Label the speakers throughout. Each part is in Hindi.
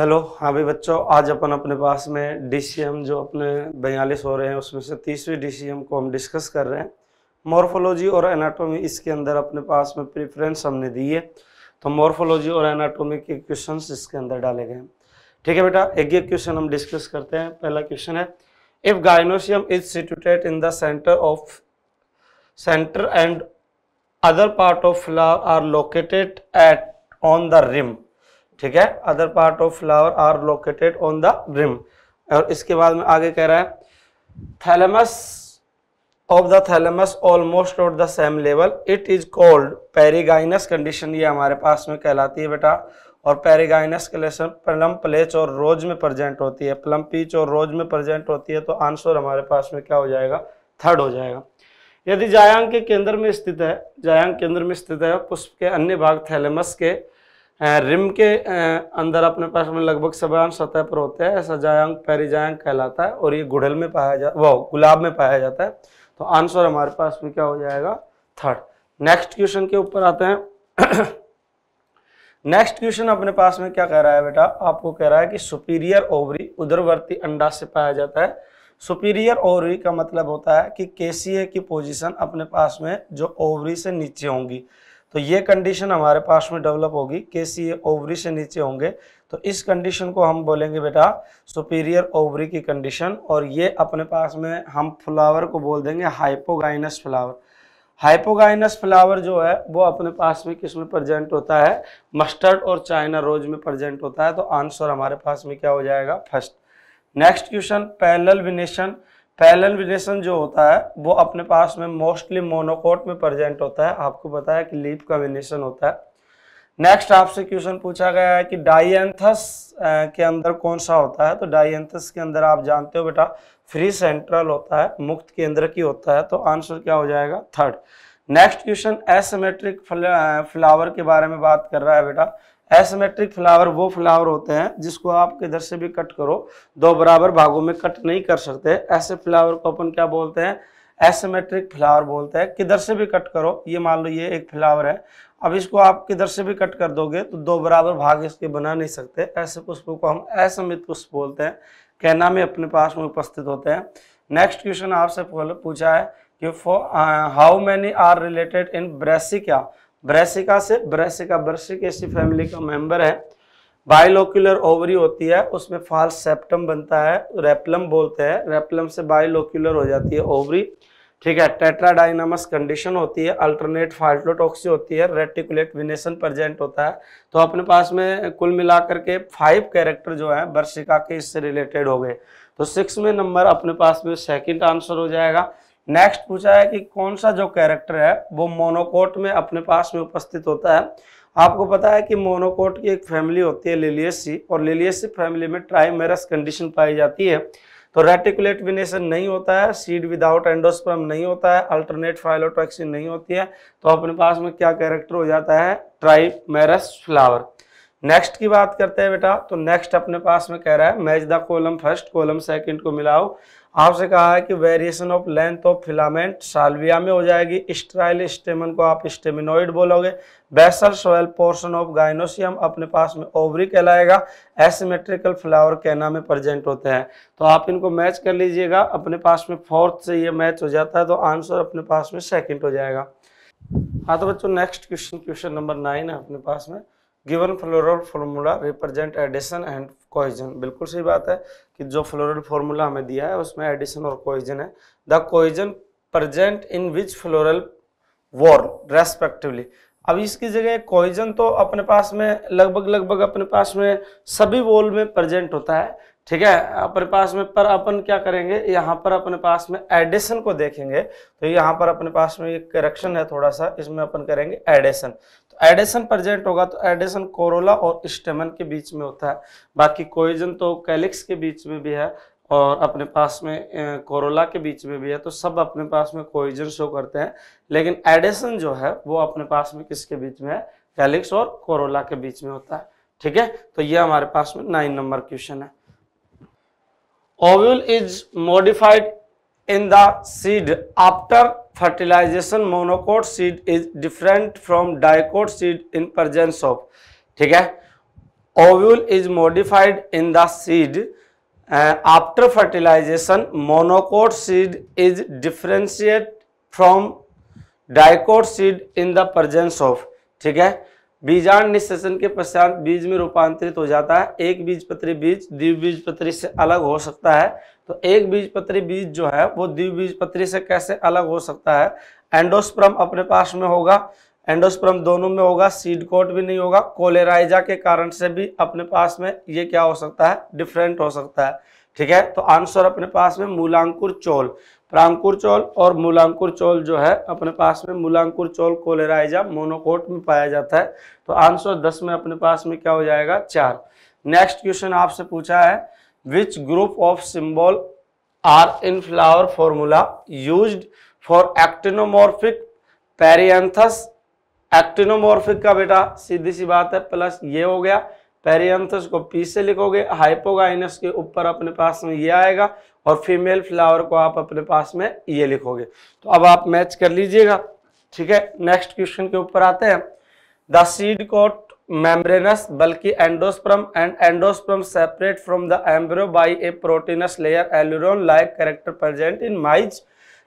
Speaker 1: हेलो हाँ भाई बच्चों आज अपन अपने पास में डीसीएम जो अपने बयालीस हो रहे हैं उसमें से तीसवीं डीसीएम को हम डिस्कस कर रहे हैं मॉर्फोलॉजी और एनाटॉमी इसके अंदर अपने पास में प्रेफरेंस हमने दी है तो मॉर्फोलॉजी और एनाटॉमी के क्वेश्चंस इसके अंदर डाले गए हैं ठीक है बेटा एक एक क्वेश्चन हम डिस्कस करते हैं पहला क्वेश्चन है if gynoecium is seated in the centre of centre and other part of flower are located at on the rim ठीक है other part of flower are located on the rim और इसके बाद में आगे कह रहा है thalamus of the thalamus almost at the same level it is called perigynous condition ये हमारे पास में कहलाती है बेटा और पेरीगाइनस कलेशन प्लम प्लेच और रोज में प्रेजेंट होती है प्लम पीच और रोज में प्रेजेंट होती है तो आंसर हमारे पास में क्या हो जाएगा थर्ड हो जाएगा यदि जायांग के केंद्र में स्थित है जायांग केंद्र में स्थित है पुष्प के अन्य भाग थैलेमस के रिम के अंदर अपने पास में लगभग समान सतह पर होते हैं ऐसा जायांग पेरिजायांग कहलाता है और ये गुड़हल में पाया जा वो गुलाब में पाया जाता है तो आंसर हमारे पास में क्या हो जाएगा थर्ड नेक्स्ट क्वेश्चन के ऊपर आते हैं नेक्स्ट क्वेश्चन अपने पास में क्या कह रहा है बेटा आपको कह रहा है कि सुपीरियर ओवरी उधरवर्ती अंडा से पाया जाता है सुपीरियर ओवरी का मतलब होता है कि केसीए की पोजीशन अपने पास में जो ओवरी से नीचे होंगी तो ये कंडीशन हमारे पास में डेवलप होगी के सी ओवरी से नीचे होंगे तो इस कंडीशन को हम बोलेंगे बेटा सुपीरियर ओवरी की कंडीशन और ये अपने पास में हम फ्लावर को बोल देंगे हाइपोगाइनस फ्लावर हाइपोगाइनस फ्लावर जो है वो अपने पास में किस में प्रजेंट होता है मस्टर्ड और चाइना रोज में प्रजेंट होता है तो आंसर हमारे पास में क्या हो जाएगा first next question parallel venation पैलन जो होता है वो अपने पास में मोस्टली मोनोकोट में प्रेजेंट होता है आपको बताया कि लीप का होता है नेक्स्ट आपसे क्वेश्चन पूछा गया है कि डाइएंथस के अंदर कौन सा होता है तो डाइएंथस के अंदर आप जानते हो बेटा फ्री सेंट्रल होता है मुक्त केंद्र की होता है तो आंसर क्या हो जाएगा third next question asymmetric flower के बारे में बात कर रहा है बेटा एसमेट्रिक फ्लावर वो फ्लावर होते हैं जिसको आप किधर से भी कट करो दो बराबर भागों में कट नहीं कर सकते ऐसे फ्लावर को अपन क्या बोलते हैं एसमेट्रिक फ्लावर बोलते हैं किधर से भी कट करो ये मान लो ये एक फ्लावर है अब इसको आप किधर से भी कट कर दोगे तो दो बराबर भाग इसके बना नहीं सकते ऐसे पुष्पों को हम असमित पुष्प बोलते हैं कैना में अपने पास में उपस्थित होते हैं नेक्स्ट क्वेश्चन आपसे पूछा है कि how many are related in brassica brassica से ब्रैसिका ब्रसिक ऐसी फैमिली का मेंबर है बाइलोक्यूलर ओवरी होती है उसमें फाल सेप्टम बनता है रेपलम बोलते हैं रेपलम से बाइलोक्यूलर हो जाती है ओवरी ठीक है टेट्राडाइनामस कंडीशन होती है अल्टरनेट फाइटलोटॉक्सी होती है रेटिकुलेट विनेशन प्रजेंट होता है तो अपने पास में कुल मिलाकर के फाइव कैरेक्टर जो है वर्षिका के इससे रिलेटेड हो गए तो सिक्स में नंबर अपने पास में सेकंड आंसर हो जाएगा नेक्स्ट पूछा है कि कौन सा जो कैरेक्टर है वो मोनोकोट में अपने पास में उपस्थित होता है आपको पता है कि मोनोकोट की एक फैमिली होती है लिलियसी और लिलियसी फैमिली में ट्राइमेरस कंडीशन पाई जाती है तो रेटिकुलेट विनेशन नहीं होता है सीड विदाउट एंडोस्पर्म नहीं होता है अल्टरनेट फाइलोटॉक्सिन नहीं होती है तो अपने पास में क्या कैरेक्टर हो जाता है ट्राइमेरस फ्लावर नेक्स्ट की बात करते हैं बेटा तो नेक्स्ट अपने पास में कह रहा है match the column first column second को मिलाओ आपसे कहा है कि variation of length of filament salvia में हो जाएगी स्ट्राइल स्टेमन को आप स्टेमिनोइड बोलोगे basal swollen portion of gynoecium अपने पास में ओवरी कहलाएगा एसिमेट्रिकल फ्लावर कैना में प्रेजेंट होते हैं तो आप इनको मैच कर लीजिएगा अपने पास में फोर्थ से ये मैच हो जाता है तो आंसर अपने पास में सेकेंड हो जाएगा हाँ तो बच्चों next question question number nine है अपने पास में given floral formula represent adhesion and cohesion बिल्कुल सही बात है कि जो फ्लोरल फॉर्मूला हमें दिया है उसमें एडिशन और कोहिजन है the cohesion present in which floral whorl respectively अब इसकी जगह कोहिजन तो अपने पास में लगभग लगभग अपने पास में सभी वॉल में प्रजेंट होता है ठीक है अपने पास में पर अपन क्या करेंगे यहाँ पर अपने पास में एडिशन को देखेंगे तो यहाँ पर अपने पास में एक करेक्शन है थोड़ा सा इसमें अपन करेंगे एडिशन एडेशन प्रेजेंट होगा तो एडेशन कोरोला और स्टेमन के बीच में होता है बाकी कोइजन तो कैलिक्स के बीच में भी है और अपने पास में कोरोला के बीच में भी है तो सब अपने पास में कोइजन शो करते हैं लेकिन एडेशन जो है वो अपने पास में किसके बीच में है कैलिक्स और कोरोला के बीच में होता है ठीक है तो ये हमारे पास में नाइन नंबर क्वेश्चन है ovule is modified in the seed after fertilisation monocot seed is different from dicot seed in presence of ठीक है ovule is modified in the seed after fertilisation monocot seed is differentiate from dicot seed in the presence of ठीक है बीजाण निषेचन के पश्चात बीज में रूपांतरित हो जाता है एक बीज पत्री बीज द्विबीज पत्री से अलग हो सकता है तो एक बीज पत्री बीज जो है वो द्विबीज पत्री से कैसे अलग हो सकता है एंडोस्प्रम अपने पास में होगा एंडोस्प्रम दोनों में होगा सीड कोट भी नहीं होगा कोलेराइजा के कारण से भी अपने पास में ये क्या हो सकता है डिफरेंट हो सकता है ठीक है तो आंसर अपने पास में मूलांकुर चोल रामकुर चौल और मूलांकुर चौल जो है अपने पास में मूलांकुर चौल कोलेराइजा मोनोकोट में पाया जाता है तो आंसर दस में अपने पास में क्या हो जाएगा चार नेक्स्ट क्वेश्चन आपसे पूछा है which group of symbol are in flower formula use for actinomorphic perianths actinomorphic का बेटा सीधी सी बात है प्लस ये हो गया पेरियंथस को पी से लिखोगे हाइपोगाइनस के ऊपर अपने पास में ये आएगा और फीमेल फ्लावर को आप अपने पास में ये लिखोगे तो अब आप मैच कर लीजिएगा ठीक है नेक्स्ट क्वेश्चन के ऊपर आते हैं द सीड कोट मेम्ब्रेनस बल्कि endosperm and endosperm separate from the embryo by a proteinous layer aleurone like character present in maize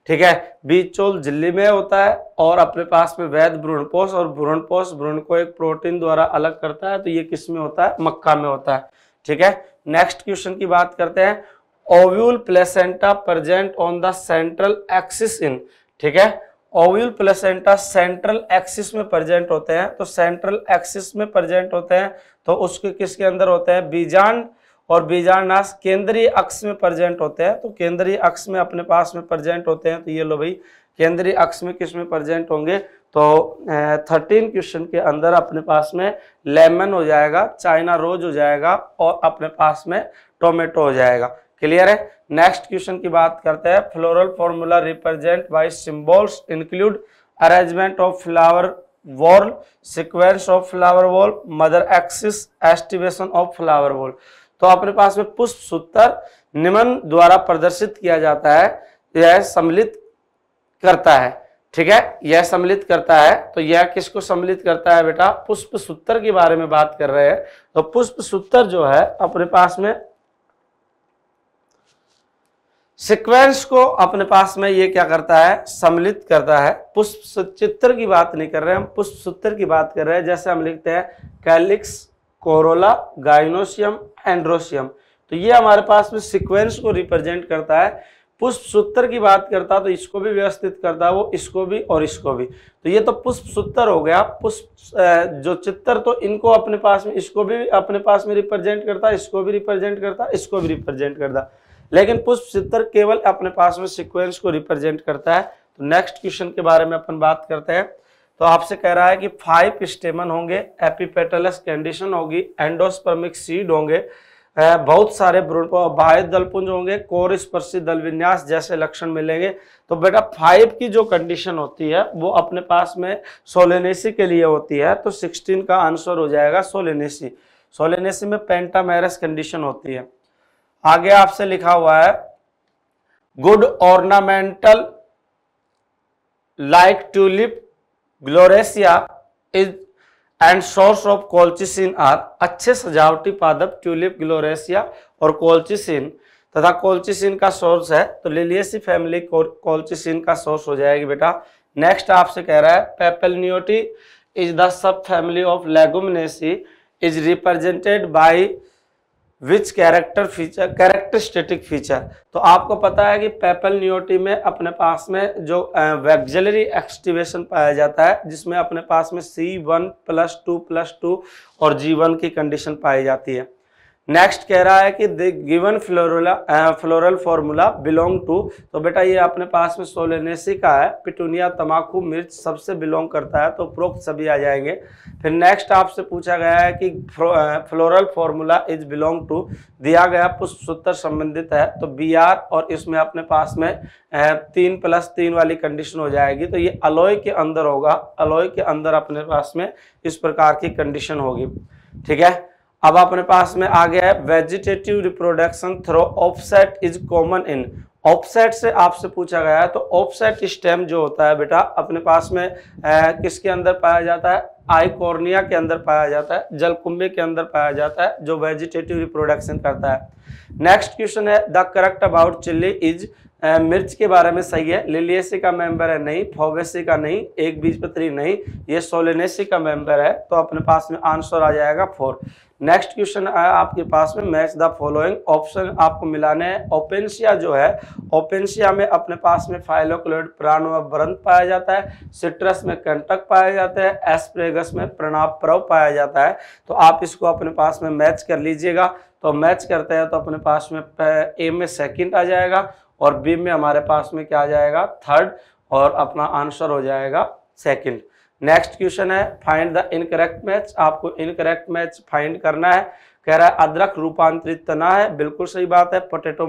Speaker 1: ठीक है बीचोल झिल्ली में होता है और अपने पास में वैध भ्रूणपोष और भ्रूणपोष भ्रूण को एक प्रोटीन द्वारा अलग करता है तो ये किस में होता है मक्का में होता है ठीक है नेक्स्ट क्वेश्चन की बात करते हैं ovule placenta present on the central axis in ठीक है ओव्यूल प्लेसेंटा सेंट्रल एक्सिस में प्रेजेंट होते हैं तो सेंट्रल एक्सिस में प्रेजेंट होते हैं तो उसके किसके अंदर होते हैं बीजांड और नाश केंद्रीय अक्ष में प्रजेंट होते हैं तो केंद्रीय अक्ष में अपने पास में प्रजेंट होते हैं तो ये लो भाई केंद्रीय अक्ष में किस में प्रजेंट होंगे तो थर्टीन क्वेश्चन के अंदर अपने पास में लेमन हो जाएगा चाइना रोज हो जाएगा और अपने पास में टोमेटो हो जाएगा क्लियर है नेक्स्ट क्वेश्चन की बात करते हैं floral formula represent by symbols include arrangement of flower whorl sequence of flower whorl mother axis aestivation of flower whorl तो अपने पास में पुष्प सूत्र निम्न द्वारा प्रदर्शित किया जाता है यह सम्मिलित करता है ठीक है यह सम्मिलित करता है तो यह किसको सम्मिलित करता है बेटा पुष्प सूत्र के बारे में बात कर रहे हैं तो पुष्प सूत्र जो है अपने पास में सीक्वेंस को अपने पास में ये क्या करता है सम्मिलित करता है पुष्प चित्र की बात नहीं कर रहे हम पुष्प सूत्र की बात कर रहे हैं जैसे हम लिखते हैं कैलिक्स कोरोला गाइनोशियम एंड्रोशियम तो ये हमारे पास में सिक्वेंस को रिप्रेजेंट करता है पुष्प सूत्र की बात करता तो इसको भी व्यवस्थित करता वो इसको भी और इसको भी तो ये तो पुष्प सूत्र हो गया पुष्प जो चित्र तो इनको अपने पास में इसको भी अपने पास में रिप्रेजेंट करता इसको भी रिप्रेजेंट करता इसको भी रिप्रेजेंट करता लेकिन पुष्प चित्र केवल अपने पास में सिक्वेंस को रिप्रेजेंट करता है तो नेक्स्ट क्वेश्चन के बारे में अपन बात करते हैं तो आपसे कह रहा है कि फाइव स्टेमन होंगे एपिपेटलस कंडीशन होगी एंडोस्पर्मिक सीड होंगे बहुत सारे बाह्य दलपुंज होंगे कोर स्पर्शी दल विन्यास जैसे लक्षण मिलेंगे तो बेटा फाइव की जो कंडीशन होती है वो अपने पास में सोलेनेसी के लिए होती है तो सिक्सटीन का आंसर हो जाएगा सोलेनेसी सोलेनेसी में पेंटामेरस कंडीशन होती है आगे आपसे लिखा हुआ है good ornamental like tulip gloriosa is and source of colchicine are अच्छे सजावटी पादप ट्यूलिप ग्लोरेसिया और कोल्चिसिन तथा कोल्चिसिन का सोर्स है तो लिलियसी फैमिली कोल्चिसिन का सोर्स हो जाएगी बेटा नेक्स्ट आपसे कह रहा है papilionoideae is the subfamily of leguminosae is represented by which character feature characteristic feature तो आपको पता है कि पेपल न्योटी में अपने पास में जो वेगजलरी एक्सटिवेशन पाया जाता है जिसमें अपने पास में C one plus two plus two और जी वन की कंडीशन पाई जाती है नेक्स्ट कह रहा है कि given floral floral formula belong to तो बेटा ये अपने पास में सोलेनेसी का है पिटूनिया तमाकू मिर्च सबसे बिलोंग करता है तो प्रोक्त सभी आ जाएंगे फिर नेक्स्ट आपसे पूछा गया है कि floral formula is belong to दिया गया पुष्प सूत्र संबंधित है तो बी आर और इसमें अपने पास में uh, तीन प्लस तीन वाली कंडीशन हो जाएगी तो ये अलोय के अंदर होगा अलोय के अंदर अपने पास में इस प्रकार की कंडीशन होगी ठीक है अब अपने पास में आ गया है vegetative reproduction through offset is common in offset से आपसे पूछा गया है तो ऑफसेट स्टेम जो होता है बेटा अपने पास में आ, किसके अंदर पाया जाता है आईकोर्निया के अंदर पाया जाता है जलकुंभी के अंदर पाया जाता है जो वेजिटेटिव रिप्रोडक्शन करता है नेक्स्ट क्वेश्चन है the correct about chilli is मिर्च के बारे में सही है लिलियसी का मेंबर है नहीं फोवेसी का नहीं एक बीजपत्री नहीं ये सोलेनेसी का मेंबर है तो अपने पास में आंसर आ जाएगा फोर नेक्स्ट क्वेश्चन आया आपके पास में मैच द फॉलोइंग ऑप्शन आपको मिलाने हैं ओपेंसिया जो है ओपेंसिया में अपने पास में फाइलोक्लोइड प्राण व ब्रंथ पाया जाता है सिट्रस में कंटक पाया जाता है एस्प्रेगस में प्रणाप प्रव पाया जाता है तो आप इसको अपने पास में मैच कर लीजिएगा तो मैच करते हैं तो अपने पास में ए में सेकंड आ जाएगा और बी में हमारे पास में क्या आ जाएगा थर्ड और अपना आंसर हो जाएगा सेकंड नेक्स्ट क्वेश्चन है फाइंड द इनकरेक्ट मैच आपको इनकरेक्ट मैच फाइंड करना है कह रहा है अदरक रूपांतरित तना तो है बिल्कुल सही बात है पोटेटो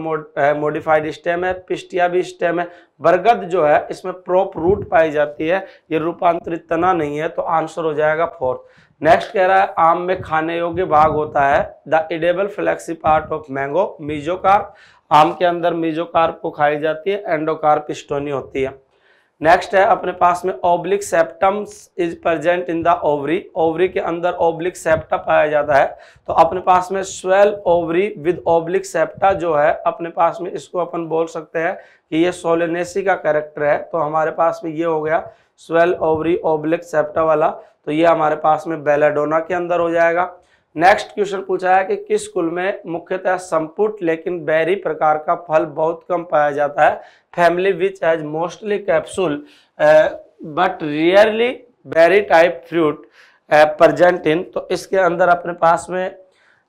Speaker 1: मोडिफाइड स्टेम है पिस्टिया भी स्टेम है बरगद जो है इसमें प्रॉप रूट पाई जाती है ये रूपांतरित तना तो नहीं है तो आंसर हो जाएगा फोर्थ नेक्स्ट कह रहा है आम में खाने योग्य भाग होता है the edible fleshy part of mango mesocarp आम के अंदर मीजोकार्प को खाई जाती है एंडोकार्प स्टोनी होती है नेक्स्ट है अपने पास में oblique septums is present in the ovary ovary के अंदर ओब्लिक सेप्टा पाया जाता है तो अपने पास में swell ovary with oblique septa जो है अपने पास में इसको अपन बोल सकते हैं कि ये सोलेनेसी का कैरेक्टर है तो हमारे पास में ये हो गया स्वेल ओवरी ओब्लिक सेप्टा वाला तो ये हमारे पास में बेलाडोना के अंदर हो जाएगा नेक्स्ट क्वेश्चन पूछा है कि किस कुल में मुख्यतः संपुट लेकिन बैरी प्रकार का फल बहुत कम पाया जाता है family which has mostly capsule but rarely berry type fruit present in तो इसके अंदर अपने पास में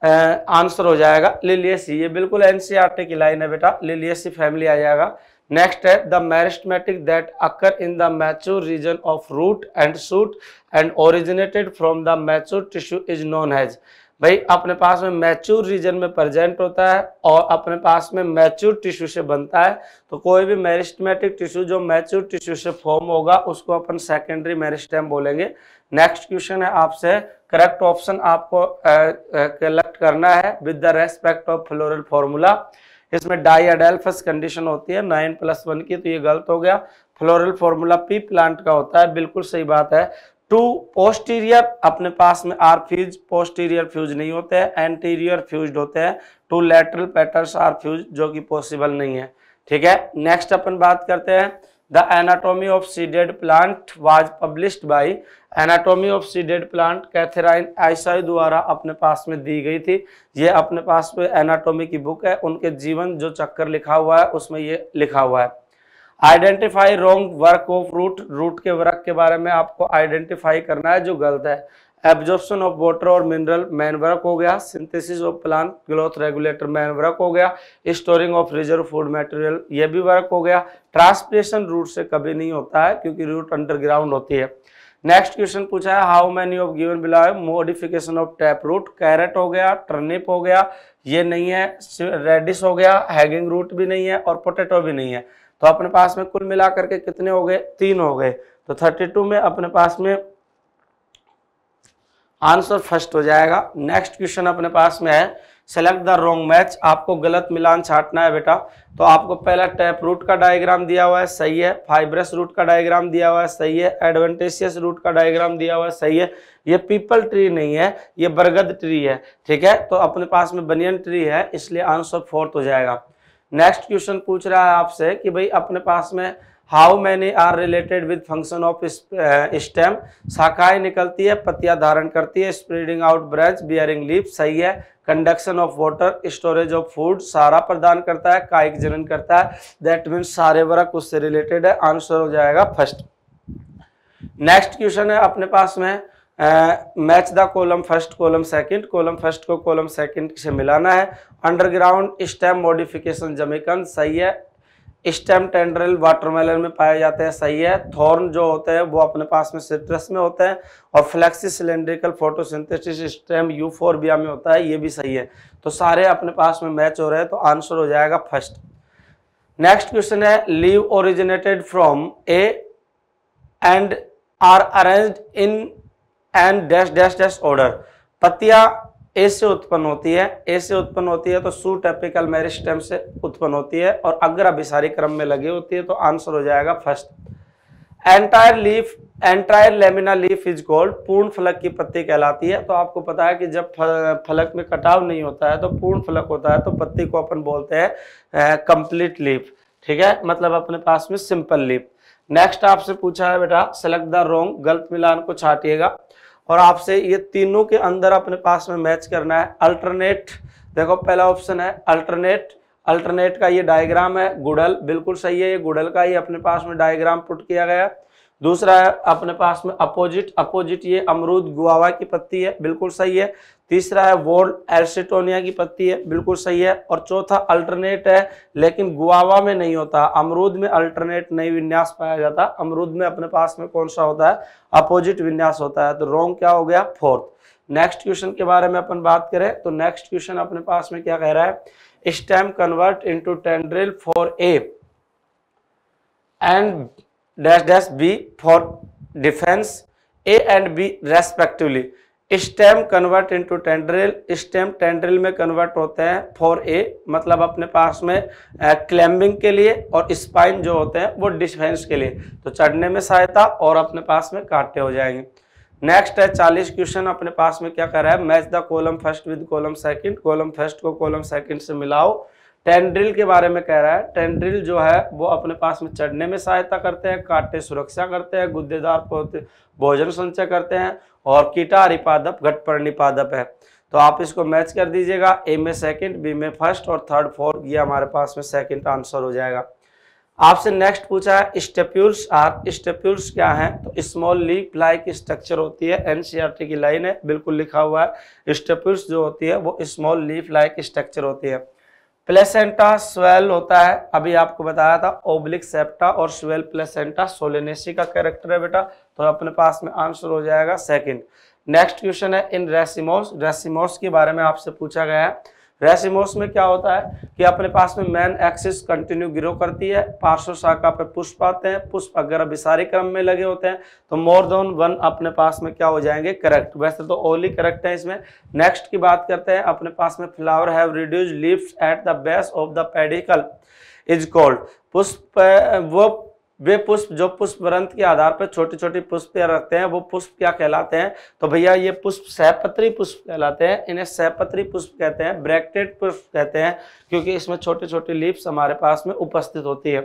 Speaker 1: आंसर uh, हो जाएगा लिलियसी ये बिल्कुल एनसीआरटी e की लाइन है बेटा लिलियसी फैमिली आ जाएगा नेक्स्ट है the meristematic that occur in the mature region of root and shoot and originated from the mature tissue is known as भाई अपने पास में मैच्योर रीजन में प्रेजेंट होता है और अपने पास में मैच्योर टिश्यू से बनता है तो कोई भी मैरिस्टमेटिक टिश्यू जो मैच्योर टिश्यू से फॉर्म होगा उसको अपन सेकेंडरी मेरिस्टेम बोलेंगे नेक्स्ट क्वेश्चन है आपसे करेक्ट ऑप्शन आपको कलेक्ट करना है with the respect of floral formula इसमें डाई एडेल्फस कंडीशन होती है नाइन प्लस वन की तो ये गलत हो गया फ्लोरल फॉर्मूला पी प्लांट का होता है बिल्कुल सही बात है टू पोस्टीरियर अपने पास में आर फ्यूज पोस्टीरियर फ्यूज नहीं होते हैं एंटीरियर फ्यूज होते हैं two lateral petals are fuse जो कि पॉसिबल नहीं है ठीक है नेक्स्ट अपन बात करते हैं the anatomy of seeded plant was published by anatomy of seeded plant Katherine Esau द्वारा अपने पास में दी गई थी ये अपने पास में एनाटोमी की बुक है उनके जीवन जो चक्कर लिखा हुआ है उसमें ये लिखा हुआ है identify wrong work of root root के वर्क के बारे में आपको आइडेंटिफाई करना है जो गलत है एब्जॉर्प्शन ऑफ वाटर और मिनरल वर्क हो गया synthesis of plant growth regulator work हो गया storing of reserve food material ये भी वर्क हो गया ट्रांसप्रेशन रूट से कभी नहीं होता है क्योंकि रूट अंडरग्राउंड होती है नेक्स्ट क्वेश्चन पूछा है how many of given below modification of tap root carrot हो गया टर्निप हो गया ये नहीं है रेडिस हो गया हैगिंग रूट भी नहीं है और पोटेटो भी नहीं है तो अपने पास में कुल मिला करके कितने हो गए तीन हो गए तो 32 में अपने पास में आंसर फर्स्ट हो जाएगा नेक्स्ट क्वेश्चन अपने पास में है सेलेक्ट द रोंग मैच आपको गलत मिलान छाटना है बेटा तो आपको पहला टैप रूट का डायग्राम दिया हुआ है सही है फाइब्रस रूट का डायग्राम दिया हुआ है सही है एडवेंटेशियस रूट का डायग्राम दिया हुआ है सही है ये पीपल ट्री नहीं है ये बरगद ट्री है ठीक है तो अपने पास में बनियन ट्री है इसलिए आंसर फोर्थ हो जाएगा नेक्स्ट क्वेश्चन पूछ रहा है आपसे कि भाई अपने पास में how many are related with function of stem शाखाएं निकलती है पत्तियां धारण करती है spreading out branch bearing leaf सही है conduction of water storage of food सारा प्रदान करता है कायिक जनन करता है दैट मीन्स सारे वर्क उससे रिलेटेड है आंसर हो जाएगा फर्स्ट नेक्स्ट क्वेश्चन है अपने पास में match the column first column second column first को कॉलम सेकंड से मिलाना है अंडरग्राउंड स्टेम मॉडिफिकेशन जमीकन सही है स्टेम टेंड्रल वाटरमेलन में पाए जाते हैं सही है थॉर्न जो होते हैं वो अपने पास में सिट्रस में होते हैं और fleshy cylindrical photosynthesis stem euphorbia में होता है ये भी सही है तो सारे अपने पास में मैच हो रहे हैं तो आंसर हो जाएगा फर्स्ट नेक्स्ट क्वेश्चन है leave originated from A and R arrange in and dash dash dash order पत्तियां ए से उत्पन्न होती है ए से उत्पन्न होती है तो सू टेपिकल मेरिस्टेम से उत्पन्न होती है और अग्र अभिसारी क्रम में लगी होती है तो आंसर हो जाएगा first entire leaf entire lamina leaf is called पूर्ण फलक की पत्ती कहलाती है तो आपको पता है कि जब फलक में कटाव नहीं होता है तो पूर्ण फलक होता है तो पत्ती को अपन बोलते हैं कंप्लीट लीफ ठीक है मतलब अपने पास में सिंपल लीफ नेक्स्ट आपसे पूछा है बेटा सेलेक्ट द रोंग गलत मिलान को छाटिएगा और आपसे ये तीनों के अंदर अपने पास में मैच करना है अल्टरनेट देखो पहला ऑप्शन है अल्टरनेट अल्टरनेट का ये डायग्राम है गुडल बिल्कुल सही है ये गुडल का ही अपने पास में डायग्राम पुट किया गया दूसरा है अपने पास में अपोजिट अपोजिट ये अमरूद गुआवा की पत्ती है बिल्कुल सही है तीसरा है वोल्ड एरसिटोनिया की पत्ती है बिल्कुल सही है और चौथा अल्टरनेट है लेकिन गुआवा में नहीं होता अमरूद में अल्टरनेट नहीं विन्यास पाया जाता अमरूद में अपने पास में कौन सा होता है अपोजिट विन्यास होता है तो रोंग क्या हो गया फोर्थ नेक्स्ट क्वेश्चन के बारे में अपन बात करें तो नेक्स्ट क्वेश्चन अपने पास में क्या कह रहा है stem convert into tendril for A and dash dash B for defence A and B respectively stem convert into tendril stem tendril में कन्वर्ट होते हैं फॉर ए मतलब अपने पास में क्लैम्बिंग के लिए और स्पाइन जो होते हैं वो डिफेंस के लिए तो चढ़ने में सहायता और अपने पास में काटे हो जाएंगे नेक्स्ट है चालीस क्वेश्चन अपने पास में क्या कर रहा है match the column first with column second column first को कॉलम सेकंड से मिलाओ टेंड्रिल के बारे में कह रहा है टेंड्रिल जो है वो अपने पास में चढ़ने में सहायता करते हैं काटे सुरक्षा करते हैं गुद्देदार भोजन संचय करते हैं और कीटारिपादप घटपर्णिपादप है तो आप इसको मैच कर दीजिएगा ए में सेकंड बी में फर्स्ट और थर्ड फोर्थ ये हमारे पास में सेकंड आंसर हो जाएगा आपसे नेक्स्ट पूछा है स्टेप्यूल्स आर स्टेप्यूल्स क्या हैं तो स्मॉल लीप लाइक स्ट्रक्चर होती है एनसीईआरटी e की लाइन है बिल्कुल लिखा हुआ है स्टेप्यूल्स जो होती है वो स्मॉल लीप लाइक स्ट्रक्चर होती है प्लेसेंटा स्वेल होता है अभी आपको बताया था ओब्लिक सेप्टा और स्वेल प्लेसेंटा सोलेनेसी का कैरेक्टर है बेटा तो अपने पास में आंसर हो जाएगा सेकंड नेक्स्ट क्वेश्चन है इन रेसिमोस रेसिमोस के बारे में आपसे पूछा गया है रेसिमोस में क्या होता है कि अपने पास में मैन एक्सिस कंटिन्यू ग्रो करती है पार्श्व शाखा पर पुष्प आते हैं पुष्प अगर विसारी क्रम में लगे होते हैं तो मोर देन वन अपने पास में क्या हो जाएंगे करेक्ट वैसे तो ओनली करेक्ट है इसमें नेक्स्ट की बात करते हैं अपने पास में flower have reduce leaves at the base of the pedicel is called पुष्प वो वे पुष्प जो पुष्प ग्रंथ के आधार पर छोटी छोटी पुष्प रखते हैं वो पुष्प क्या कहलाते हैं तो भैया ये पुष्प सहपत्री पुष्प कहलाते हैं इन्हें सहपत्री पुष्प कहते हैं ब्रैक्टेड पुष्प कहते हैं क्योंकि इसमें छोटी छोटी लीप्स हमारे पास में उपस्थित होती है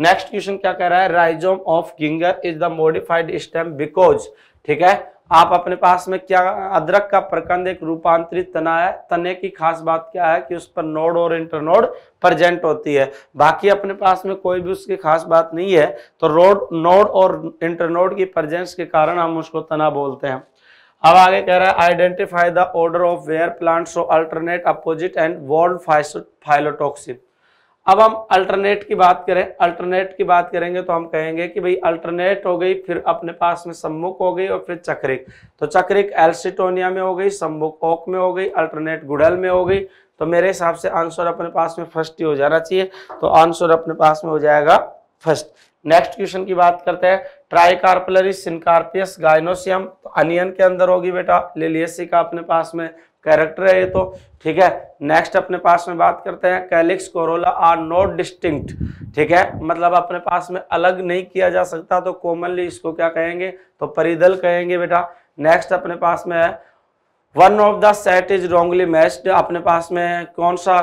Speaker 1: नेक्स्ट क्वेश्चन क्या कह रहा है rhizome of ginger is the modified stem because ठीक है आप अपने पास में क्या अदरक का प्रकंद एक रूपांतरित तना है तने की खास बात क्या है कि उस पर नोड और इंटरनोड प्रेजेंट होती है बाकी अपने पास में कोई भी उसकी खास बात नहीं है तो रोड नोड और इंटरनोड की प्रेजेंस के कारण हम उसको तना बोलते हैं अब आगे कह रहा है identify the order of where plants alternate opposite and whorled phyllotaxy अब हम अल्टरनेट की बात करें अल्टरनेट की बात करेंगे तो हम कहेंगे कि भाई अल्टरनेट हो गई फिर अपने पास में सम्मुख हो गई और फिर चक्रिक तो चक्रिक एल्सिटोनिया में हो गई सम्मुख ओक में हो गई अल्टरनेट गुड़ल में हो गई तो मेरे हिसाब से आंसर अपने पास में फर्स्ट ही हो जाना चाहिए तो आंसर अपने पास में हो जाएगा फर्स्ट नेक्स्ट क्वेश्चन की बात करते हैं ट्राइकार्पलरी सिनकार्पियस गाइनोसियम तो अनियन के अंदर होगी बेटा लिलियसी का अपने पास में कैरेक्टर है ये तो ठीक है नेक्स्ट अपने पास में बात करते हैं calyx corolla are not distinct ठीक है मतलब अपने पास में अलग नहीं किया जा सकता तो कॉमनली इसको क्या कहेंगे तो परिदल कहेंगे बेटा नेक्स्ट अपने पास में है one of the set is wrongly matched अपने पास में कौन सा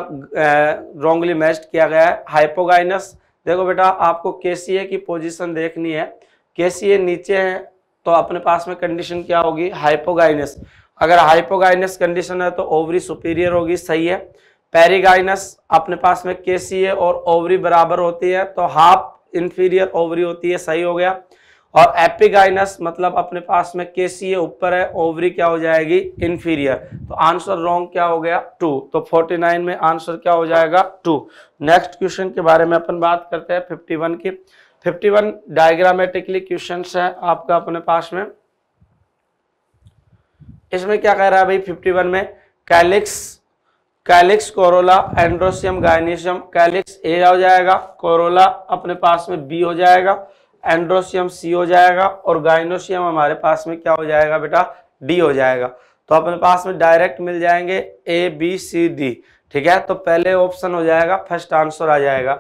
Speaker 1: रोंगली मैच्ड किया गया है हाइपोगाइनस देखो बेटा आपको केसीए की पोजीशन देखनी है केसीए नीचे है तो अपने पास में कंडीशन क्या होगी हाइपोगाइनस अगर हाइपोगाइनस कंडीशन है तो ओवरी सुपीरियर होगी सही है पेरीगाइनस अपने पास में है और ओवरी बराबर होती है तो हाफ इंफीरियर ओवरी होती है सही हो गया और एपिगाइनस मतलब अपने पास में है ऊपर है ओवरी क्या हो जाएगी इंफीरियर तो आंसर रॉन्ग क्या हो गया टू तो 49 में आंसर क्या हो जाएगा टू नेक्स्ट क्वेश्चन के बारे में अपन बात करते हैं 51 की 51 डायग्रामेटिकली क्वेश्चंस है आपका अपने पास में इसमें क्या कह रहा है भाई फिफ्टी वन में calyx calyx corolla androecium gynoecium calyx A हो जाएगा कोरोला अपने पास में बी हो जाएगा एंड्रोशियम सी हो जाएगा और गायनोशियम हमारे पास में क्या हो जाएगा बेटा डी हो जाएगा तो अपने पास में डायरेक्ट मिल जाएंगे ए बी सी डी ठीक है तो पहले ऑप्शन हो जाएगा फर्स्ट आंसर आ जाएगा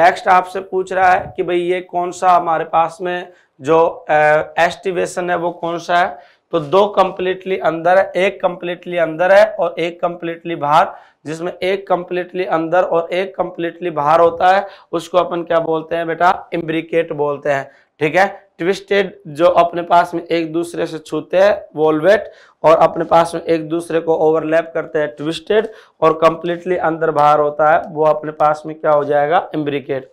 Speaker 1: नेक्स्ट आपसे पूछ रहा है कि भाई ये कौन सा हमारे पास में जो एस्टिवेशन है वो कौन सा है तो दो कंप्लीटली अंदर है एक कंप्लीटली अंदर है और एक कंप्लीटली बाहर जिसमें एक कंप्लीटली अंदर और एक कंप्लीटली बाहर होता है उसको अपन क्या बोलते हैं बेटा इम्ब्रिकेट बोलते हैं ठीक है ट्विस्टेड जो अपने पास में एक दूसरे से छूते हैं वोल्वेट और अपने पास में एक दूसरे को ओवरलैप करते हैं ट्विस्टेड और कंप्लीटली अंदर बाहर होता है वो अपने पास में क्या हो जाएगा इम्ब्रिकेट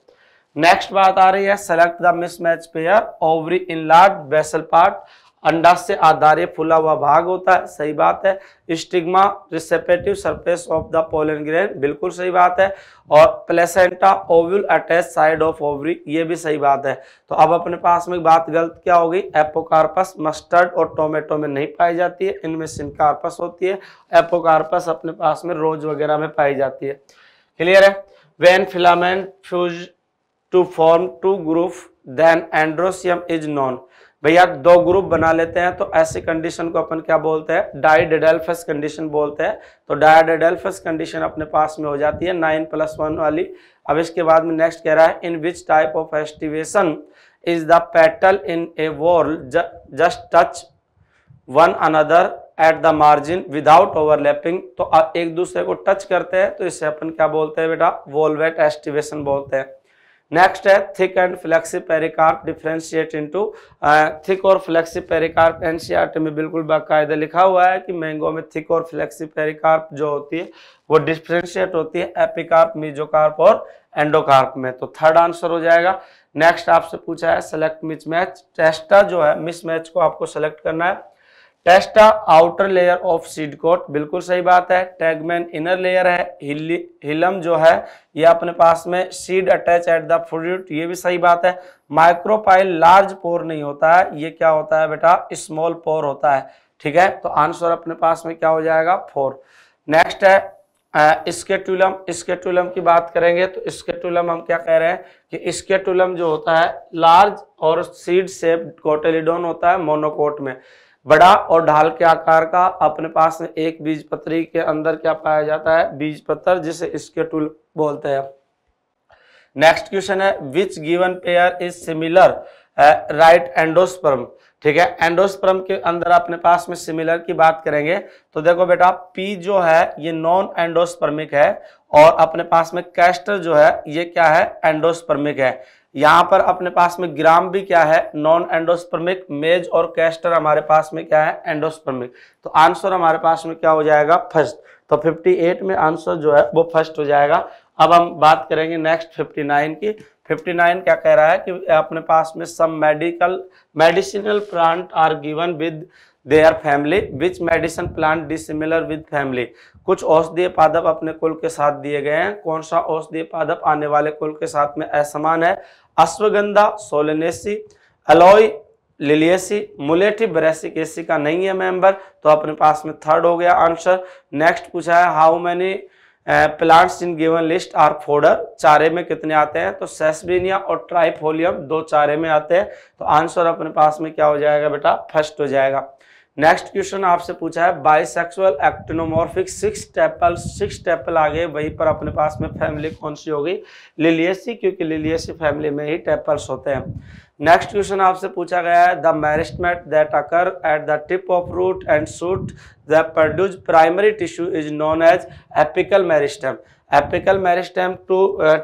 Speaker 1: नेक्स्ट बात आ रही है select the mismatch pair ovary in large basal part अंडाश्य आधारित फूला हुआ भाग होता है सही बात है stigma receptive surface of the pollen grain बिल्कुल सही बात है और placenta ovule attach side of ovary ये भी सही बात है तो अब अपने पास में बात गलत क्या होगी एपोकार्पस मस्टर्ड और टोमेटो में नहीं पाई जाती है इनमें सिनकार्पस होती है एपोकार्पस अपने पास में रोज वगैरह में पाई जाती है क्लियर है when filament fuse to form two group then androecium is known भैया दो ग्रुप बना लेते हैं तो ऐसी कंडीशन को अपन क्या बोलते हैं डाइडेडेल्फस कंडीशन बोलते हैं तो डाइडेडेल्फस कंडीशन अपने पास में हो जाती है नाइन प्लस वन वाली अब इसके बाद में नेक्स्ट कह रहा है in which type of aestivation is the petal in a whorl just touch one another at the margin without overlapping तो एक दूसरे को टच करते हैं तो इसे अपन क्या बोलते हैं बेटा वोलवेट एस्टिवेशन बोलते हैं नेक्स्ट है thick and fleshy pericarp differentiate into thick और फ्लेक्सी पेरिकार्प एनसीआर में बिल्कुल बाकायदा लिखा हुआ है कि मैंगो में थिक और फ्लेक्सी पेरिकार्प जो होती है वो डिफ्रेंशिएट होती है एपिकार्प मिजोकार्प और एंडोकार्प में तो थर्ड आंसर हो जाएगा नेक्स्ट आपसे पूछा है सेलेक्ट मिस मैच टेस्टा जो है मिस मैच को आपको सेलेक्ट करना है testa outer layer of seed coat बिल्कुल सही बात है टैगमैन इनर लेयर है हिलम जो है ये अपने पास में seed attach at the fruit ये भी सही बात है माइक्रोपाइल लार्ज पोर नहीं होता है ये क्या होता है बेटा स्मॉल पोर होता है ठीक है तो आंसर अपने पास में क्या हो जाएगा फोर नेक्स्ट है स्केटुलम स्केटुलम की बात करेंगे तो स्केटुलम हम क्या कह रहे हैं कि स्केटुलम जो होता है लार्ज और सीड सेप कोटेलिडोन होता है मोनोकोट में बड़ा और ढाल के आकार का अपने पास में एक बीज पत्री के अंदर क्या पाया जाता है बीज पत्र जिसे इसके टूल बोलते हैं नेक्स्ट क्वेश्चन है which given pair is similar right endosperm ठीक है एंडोस्पर्म के अंदर अपने पास में सिमिलर की बात करेंगे तो देखो बेटा पी जो है ये नॉन एंडोस्पर्मिक है और अपने पास में कैस्टर जो है ये क्या है एंडोस्पर्मिक है यहां पर अपने पास में ग्राम भी क्या है नॉन एंडोस्पर्मिक मेज और कैस्टर हमारे पास में क्या है एंडोस्पर्मिक तो आंसर हमारे पास में क्या हो जाएगा फर्स्ट तो 58 में आंसर जो है वो फर्स्ट हो जाएगा अब हम बात करेंगे नेक्स्ट 59 की 59 क्या कह रहा है कि अपने पास में सब medical medicinal plant are given with are family which medicine plant dissimilar with family कुछ औषधीय पादप अपने कुल के साथ दिए गए हैं कौन सा औषधीय पादप आने वाले कुल के साथ में असमान है ashwagandha Solanaceae aloe Liliaceae mulethi Brassicaceae का नहीं है मेंबर तो अपने पास में थर्ड हो गया आंसर नेक्स्ट पूछा है how many plants in given list are fodder चारे में कितने आते हैं तो सेसबिनिया और ट्राइफोलियम दो चारे में आते हैं तो आंसर अपने पास में क्या हो जाएगा बेटा फर्स्ट हो जाएगा नेक्स्ट क्वेश्चन आपसे पूछा है bisexual actinomorphic six tepal six tepal आ गए वहीं पर अपने पास में फैमिली कौन सी होगी लिलियसी क्योंकि लिलियसी फैमिली में ही टेपल्स होते हैं नेक्स्ट क्वेश्चन आपसे पूछा गया है the meristem that occur at the tip of root and shoot the produce primary tissue is known as apical meristem apical meristem to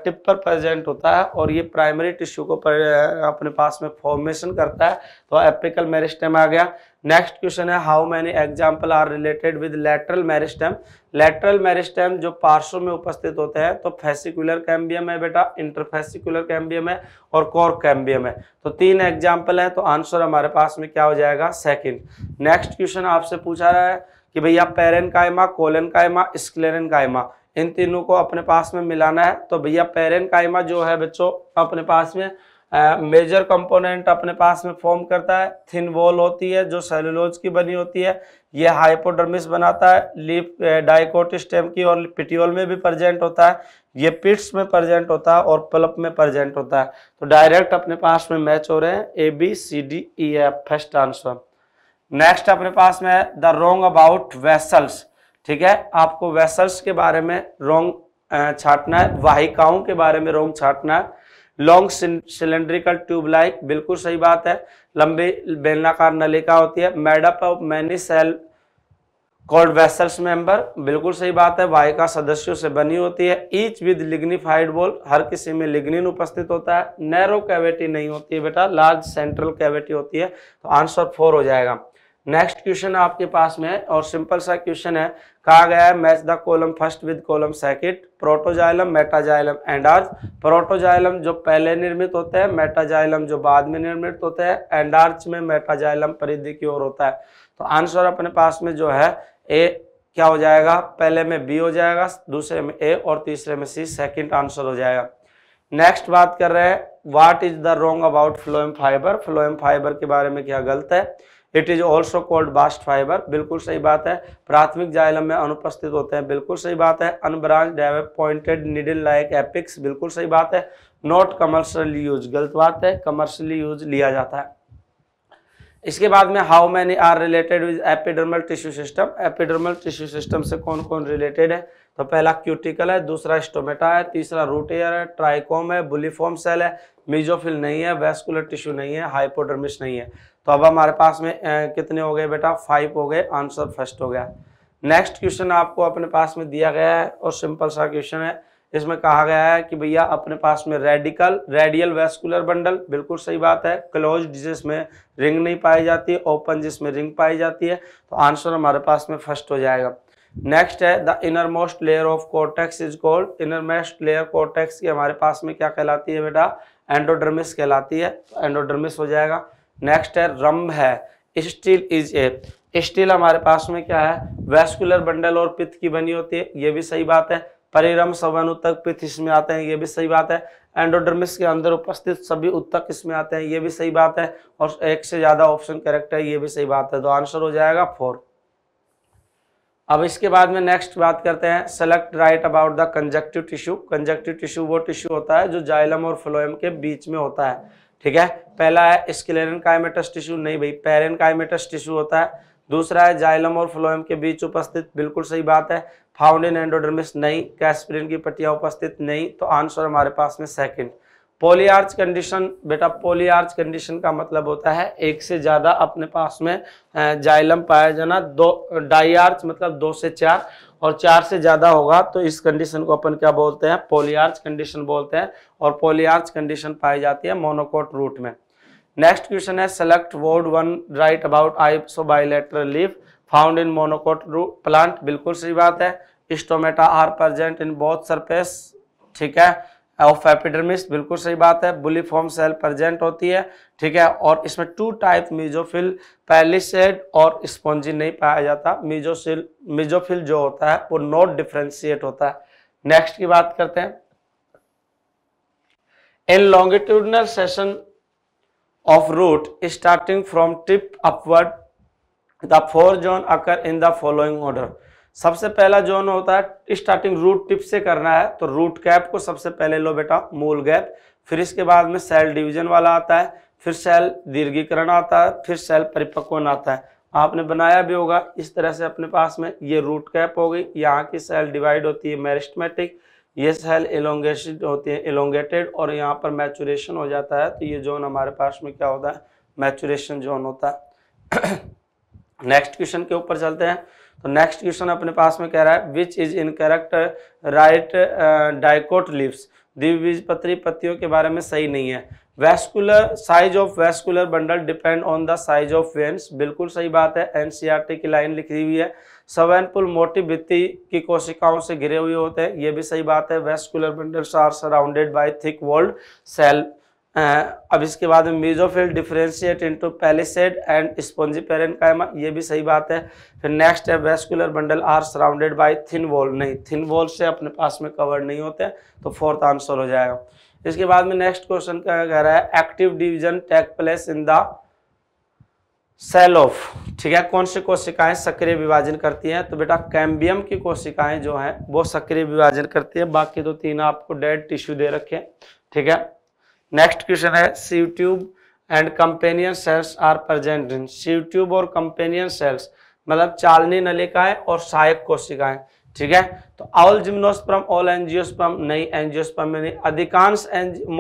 Speaker 1: tip पर प्रेजेंट होता है और ये प्राइमरी टिश्यू को अपने पास में फॉर्मेशन करता है तो एपिकल मेरिस्टेम आ गया नेक्स्ट क्वेश्चन है how many example are related with lateral meristem lateral meristem जो पार्श्व में उपस्थित होते हैं तो फेसिकुलर कैम्बियम है बेटा इंटरफेसिकुलर कैम्बियम है और कॉर्क कैम्बियम है तो तीन एग्जाम्पल है तो आंसर हमारे पास में क्या हो जाएगा सेकेंड नेक्स्ट क्वेश्चन आपसे पूछा रहा है कि भैया पेरेन कायमा कोलन कायमा स्क्लेरन कायमा इन तीनों को अपने पास में मिलाना है तो भैया पेरेन कायमा जो है बच्चों अपने पास में मेजर uh, कंपोनेंट अपने पास में फॉर्म करता है थिन वॉल होती है जो सेलुलोज की बनी होती है यह हाइपोडर्मिस बनाता है लीफ डाइकोट स्टेम की और पिटियोल में भी प्रेजेंट होता है ये पिट्स में प्रेजेंट होता है और पलप में प्रेजेंट होता है तो डायरेक्ट अपने पास में मैच हो रहे हैं A B C D E F first answer next अपने पास में द रोंग अबाउट वेसल्स ठीक है आपको वेसल्स के बारे में रोंग छाटना है वाहिकाओं के बारे में रोंग छाटना है लॉन्ग सिलेंड्रिकल ट्यूबलाइक बिल्कुल सही बात है लंबी बेलनाकार नलिका होती है made up of many cell called vessels member बिल्कुल सही बात है वाहिका सदस्यों से बनी होती है ईच विद लिग्निफाइड बोल हर किसी में लिग्निन उपस्थित होता है नैरो कैविटी नहीं होती है बेटा लार्ज सेंट्रल कैविटी होती है तो आंसर फोर हो जाएगा नेक्स्ट क्वेश्चन आपके पास में और सिंपल सा क्वेश्चन है कहा गया है match the column first with column second protoxylem metaxylem endarch protoxylem जो पहले निर्मित होते हैं मेटाजाइलम जो बाद में निर्मित होते हैं एंडार्च में मेटाजाइलम परिधि की ओर होता है तो आंसर अपने पास में जो है ए क्या हो जाएगा पहले में बी हो जाएगा दूसरे में ए और तीसरे में सी सेकेंड आंसर हो जाएगा नेक्स्ट बात कर रहे हैं what is the wrong about phloem fibre phloem fibre के बारे में क्या गलत है it is also called bast fibre बिल्कुल सही बात है प्राथमिक जाइलम में अनुपस्थित होते हैं बिल्कुल सही बात है unbranched pointed needle like apex बिल्कुल सही बात है नॉट कमर्शियली यूज गलत बात है कमर्शियली यूज लिया जाता है इसके बाद में how many are related with epidermal tissue system epidermal tissue system से कौन कौन रिलेटेड है तो पहला क्यूटिकल है दूसरा स्टोमेटा है तीसरा रूटेयर है ट्राइकोम है बुलिफॉर्म सेल है मीजोफिल नहीं है वेस्कुलर टिश्यू नहीं है हाइपोडर्मिस नहीं है तो अब हमारे पास में कितने हो गए बेटा फाइव हो गए आंसर फर्स्ट हो गया नेक्स्ट क्वेश्चन आपको अपने पास में दिया गया है और सिंपल सा क्वेश्चन है इसमें कहा गया है कि भैया अपने पास में रेडिकल रेडियल वेस्कुलर बंडल बिल्कुल सही बात है क्लोज जिसमें रिंग नहीं पाई जाती ओपन जिसमें रिंग पाई जाती है तो आंसर हमारे पास में फर्स्ट हो जाएगा नेक्स्ट है the inner most layer of cortex is called inner most layer cortex की हमारे पास में क्या कहलाती है बेटा एंडोडर्मिस कहलाती है तो एंडोडर्मिस हो जाएगा नेक्स्ट है रंभ है स्टील इज ए स्टील हमारे पास में क्या है वेस्कुलर बंडल और पित्त की बनी होती है ये भी सही बात है परिरम सवन उत्तक पित्त इसमें आते हैं ये भी सही बात है एंडोडर्मिस के अंदर उपस्थित सभी उत्तक इसमें आते हैं ये भी सही बात है और एक से ज्यादा ऑप्शन करेक्ट है ये भी सही बात है तो आंसर हो जाएगा फोर अब इसके बाद में नेक्स्ट बात करते हैं select right about the conjunctive tissue conjunctive tissue वो टिश्यू होता है जो जाइलम और फ्लोएम के बीच में होता है ठीक है पहला है स्किलेरन कायमेटस टिश्यू नहीं भाई पेरन कायमेटस टिश्यू होता है दूसरा है जाइलम और फ्लोएम के बीच उपस्थित बिल्कुल सही बात है फाउंडेन एंडोडर्मिस नहीं कैस्प्रिन की पट्टियां उपस्थित नहीं तो आंसर हमारे पास में सेकंड पोलियार्च कंडीशन बेटा पोलियार्च कंडीशन का मतलब होता है एक से ज़्यादा अपने पास में जाइलम पाया जाना दो डाइआर्च मतलब दो से चार और चार से ज़्यादा होगा तो इस कंडीशन को अपन क्या बोलते हैं पोलियार्च कंडीशन बोलते हैं और पोलियार्च कंडीशन पाई जाती है मोनोकोट रूट में नेक्स्ट क्वेश्चन है select word one right about isobilateral leaf found in monocot root plant बिल्कुल सही बात है stomata are present in both surface ठीक है ऑफ एपिडर्मिस बिल्कुल सही बात है बुलीफॉर्म सेल प्रेजेंट होती है ठीक है और इसमें टू टाइप मीजोफिल पैलिसेड और स्पॉन्जी नहीं पाया जाता मीजोसिल मीजोफिल जो होता है वो नॉट डिफ्रेंशिएट होता है नेक्स्ट की बात करते हैं in longitudinal section of root starting from tip upward the four zone occur in the following order सबसे पहला जोन होता है स्टार्टिंग रूट टिप से करना है तो रूट कैप को सबसे पहले लो बेटा मूल गैप फिर इसके बाद में सेल डिवीजन वाला आता है फिर सेल दीर्घीकरण आता है फिर सेल परिपक्वन आता है आपने बनाया भी होगा इस तरह से अपने पास में ये रूट कैप हो गई यहाँ की सेल डिवाइड होती है मेरिस्टमेटिक ये सेल एलोंगेश होती है एलोंगेटेड और यहाँ पर मैचुरेशन हो जाता है तो ये जोन हमारे पास में क्या होता है मैचुरेशन जोन होता है नेक्स्ट क्वेश्चन के ऊपर चलते हैं तो नेक्स्ट क्वेश्चन अपने पास में कह रहा है which is incorrect right dicot leaves द्विबीजपत्री पत्तियों के बारे में सही नहीं है vascular size of vascular bundle depend on the size of veins बिल्कुल सही बात है एनसीईआरटी e की लाइन लिखी हुई है सवैनपुल मोटी भित्ति की कोशिकाओं से घिरे हुए होते हैं ये भी सही बात है vascular bundles are surrounded by thick walled cell अब इसके बाद में mesophyll differentiate into palisade and spongy parenchyma ये भी सही बात है फिर नेक्स्ट है vascular bundle are surrounded by thin wall नहीं थिन वॉल से अपने पास में कवर नहीं होते तो फोर्थ आंसर हो जाएगा इसके बाद में नेक्स्ट क्वेश्चन क्या कह रहा है active division take place in the cell of ठीक है कौन सी कोशिकाएं सक्रिय विभाजन करती हैं तो बेटा कैम्बियम की कोशिकाएं जो हैं वो सक्रिय विभाजन करती है बाकी तो तीन आपको डेड टिश्यू दे रखे ठीक है नेक्स्ट क्वेश्चन है sieve tube and companion cells are present in sieve tube और कंपेनियन सेल्स मतलब चालनी नलिकाएं और सहायक कोशिकाएं ठीक है तो ऑल जिम्नोस्प्रम ऑल एनजियोस्प्रम नई एनजियोस्प्रम में नहीं अधिकांश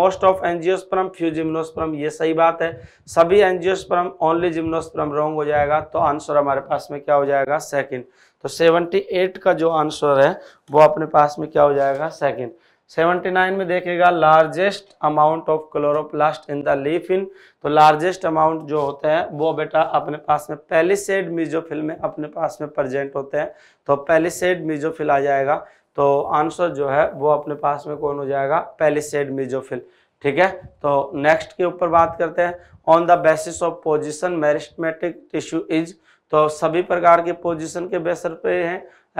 Speaker 1: most of angiosperm few gymnosperm ये सही बात है सभी एनजियोस्प्रम ओनली जिम्नोस्प्रम रॉन्ग हो जाएगा तो आंसर हमारे पास में क्या हो जाएगा सेकंड तो 78 का जो आंसर है वो अपने पास में क्या हो जाएगा सेकंड 79 में देखेगा largest amount of chloroplast in the leaf in तो लार्जेस्ट अमाउंट जो होते हैं वो बेटा अपने पास में पेलिसेड मिजोफिल में अपने पास में प्रेजेंट होते हैं तो पेलिसेड मिजोफिल आ जाएगा तो आंसर जो है वो अपने पास में कौन हो जाएगा पेलिसेड मिजोफिल ठीक है तो नेक्स्ट के ऊपर बात करते हैं on the basis of position meristematic tissue is तो सभी प्रकार के पोजिशन के बेसर पे हैं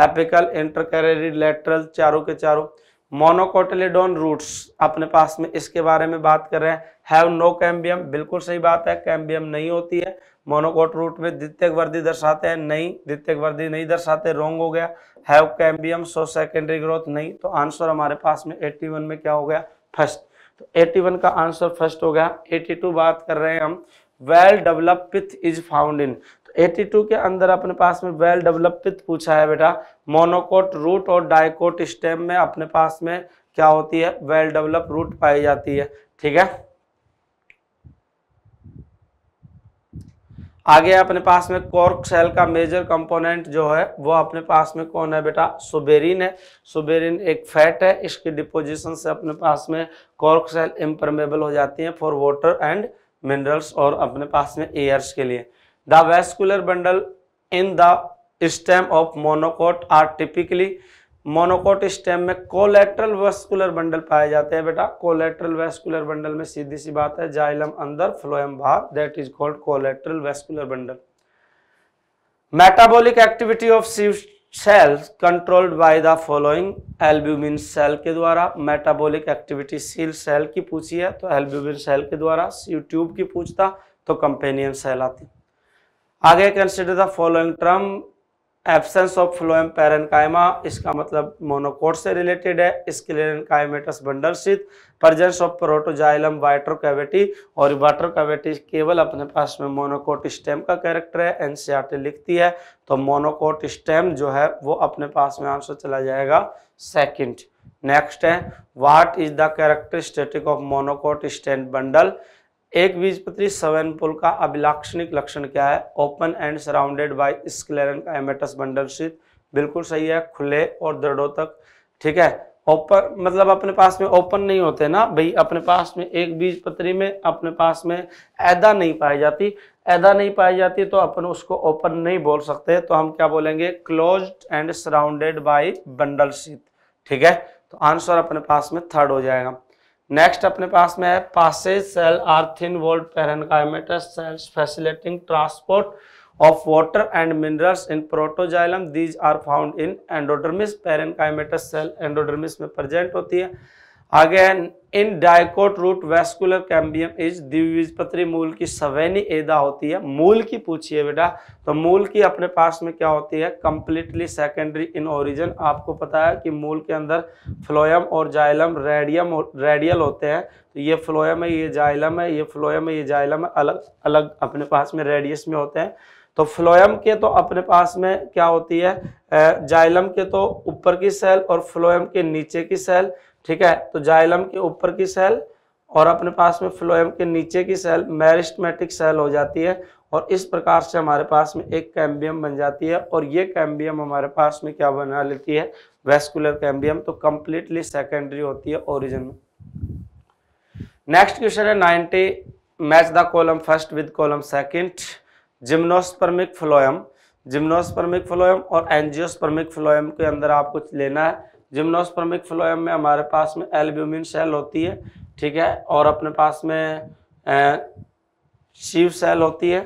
Speaker 1: एपिकल इंटरकैरेरी चारों के चारों मोनोकोटिलेडोन रूट्स अपने पास में इसके बारे में बात कर रहे हैं हैव नो कैम्बियम बिल्कुल सही बात है कैम्बियम नहीं होती है मोनोकोट रूट में द्वितीय वर्दी दर्शाते हैं नहीं द्वितीय वर्दी नहीं दर्शाते रोंग हो गया have cambium so secondary growth नहीं तो आंसर हमारे पास में 81 में क्या हो गया फर्स्ट तो 81 का आंसर फर्स्ट हो गया 82 बात कर रहे हैं हम well develop pith is found in 82 के अंदर अपने पास में वेल डेवलप्ड पूछा है बेटा मोनोकोट रूट और डायकोट स्टेम में अपने पास में क्या होती है वेल डेवलप रूट पाई जाती है ठीक है आगे अपने पास में कॉर्क सेल का मेजर कंपोनेंट जो है वो अपने पास में कौन है बेटा सुबेरिन है सुबेरिन एक फैट है इसकी डिपोजिशन से अपने पास में कॉर्क सेल इम्परमेबल हो जाती है फॉर वाटर एंड मिनरल्स और अपने पास में एयर्स के लिए the vascular bundle in the stem of monocot are typically monocot stem में कोलेट्रल वेस्कुलर बंडल पाए जाते हैं बेटा कोलेट्रल वेस्कुलर बंडल में सीधी सी बात है जाइलम अंदर फ्लोएम बाहर that is called collateral vascular bundle metabolic activity of cell controlled by the following albumin cell के द्वारा मेटाबॉलिक एक्टिविटी सील सेल की पूछी है तो एल्ब्यूमिन सेल के द्वारा सी ट्यूब की पूछता तो कंपेनियन सेल आती आगे consider the following term absence of phloem parenchyma इसका मतलब मोनोकोट से रिलेटेड है sclerenchymatous bundle sheath presence of protoxylem water cavity और वाटर कैविटी केवल अपने पास में मोनोकोट स्टेम का कैरेक्टर है एनसीईआरटी e लिखती है तो मोनोकोट स्टेम जो है वो अपने पास में आंसर चला जाएगा सेकंड नेक्स्ट है what is the characteristic of monocot stem bundle एक बीजपत्री सवैनपुल का अभिलाक्षणिक लक्षण क्या है open and surrounded by sclerenchymatous bundle शीत बिल्कुल सही है खुले और दृढ़ों तक ठीक है ओपन मतलब अपने पास में ओपन नहीं होते ना भाई अपने पास में एक बीज पत्री में अपने पास में ऐदा नहीं पाई जाती ऐदा नहीं पाई जाती तो अपन उसको ओपन नहीं बोल सकते तो हम क्या बोलेंगे close and surrounded by bundle sheath ठीक है तो आंसर अपने पास में थर्ड हो जाएगा नेक्स्ट अपने पास में है passage cell are thin walled parenchymatous cell facilitating transport of water and minerals in protoxylem these are found in endodermis parenchymatous cell endodermis में प्रेजेंट होती है Again, in dicot root vascular cambium is द्विबीजपत्री मूल की सवैनी एदा होती है मूल की पूछिए बेटा तो मूल की अपने पास में क्या होती है कंप्लीटली सेकेंडरी इन ओरिजिन आपको पता है कि मूल के अंदर फ्लोयम और जाइलम रेडियम रेडियल होते हैं तो ये फ्लोयम है ये जाइलम है ये फ्लोयम है ये जाइलम है अलग अलग अपने पास में रेडियस में होते हैं तो फ्लोयम के तो अपने पास में क्या होती है जाइलम के तो ऊपर की सेल और फ्लोयम के नीचे की सेल ठीक है तो जाइलम के ऊपर की सेल और अपने पास में फ्लोएम के नीचे की सेल मैरिस्टमेटिक सेल हो जाती है और इस प्रकार से हमारे पास में एक कैम्बियम बन जाती है और ये कैम्बियम हमारे पास में क्या बना लेती है वेस्कुलर कैम्बियम तो कंप्लीटली सेकेंडरी होती है ओरिजिन में नेक्स्ट क्वेश्चन है ninety match the column first with column second gymnospermic phloem gymnospermic phloem और एनजियोस्पर्मिक फ्लोएम के अंदर आपको लेना है जिम्नोस्पर्मिक फ्लोएम में हमारे पास में एल्ब्यूमिन सेल होती है ठीक है और अपने पास में शिव सेल होती है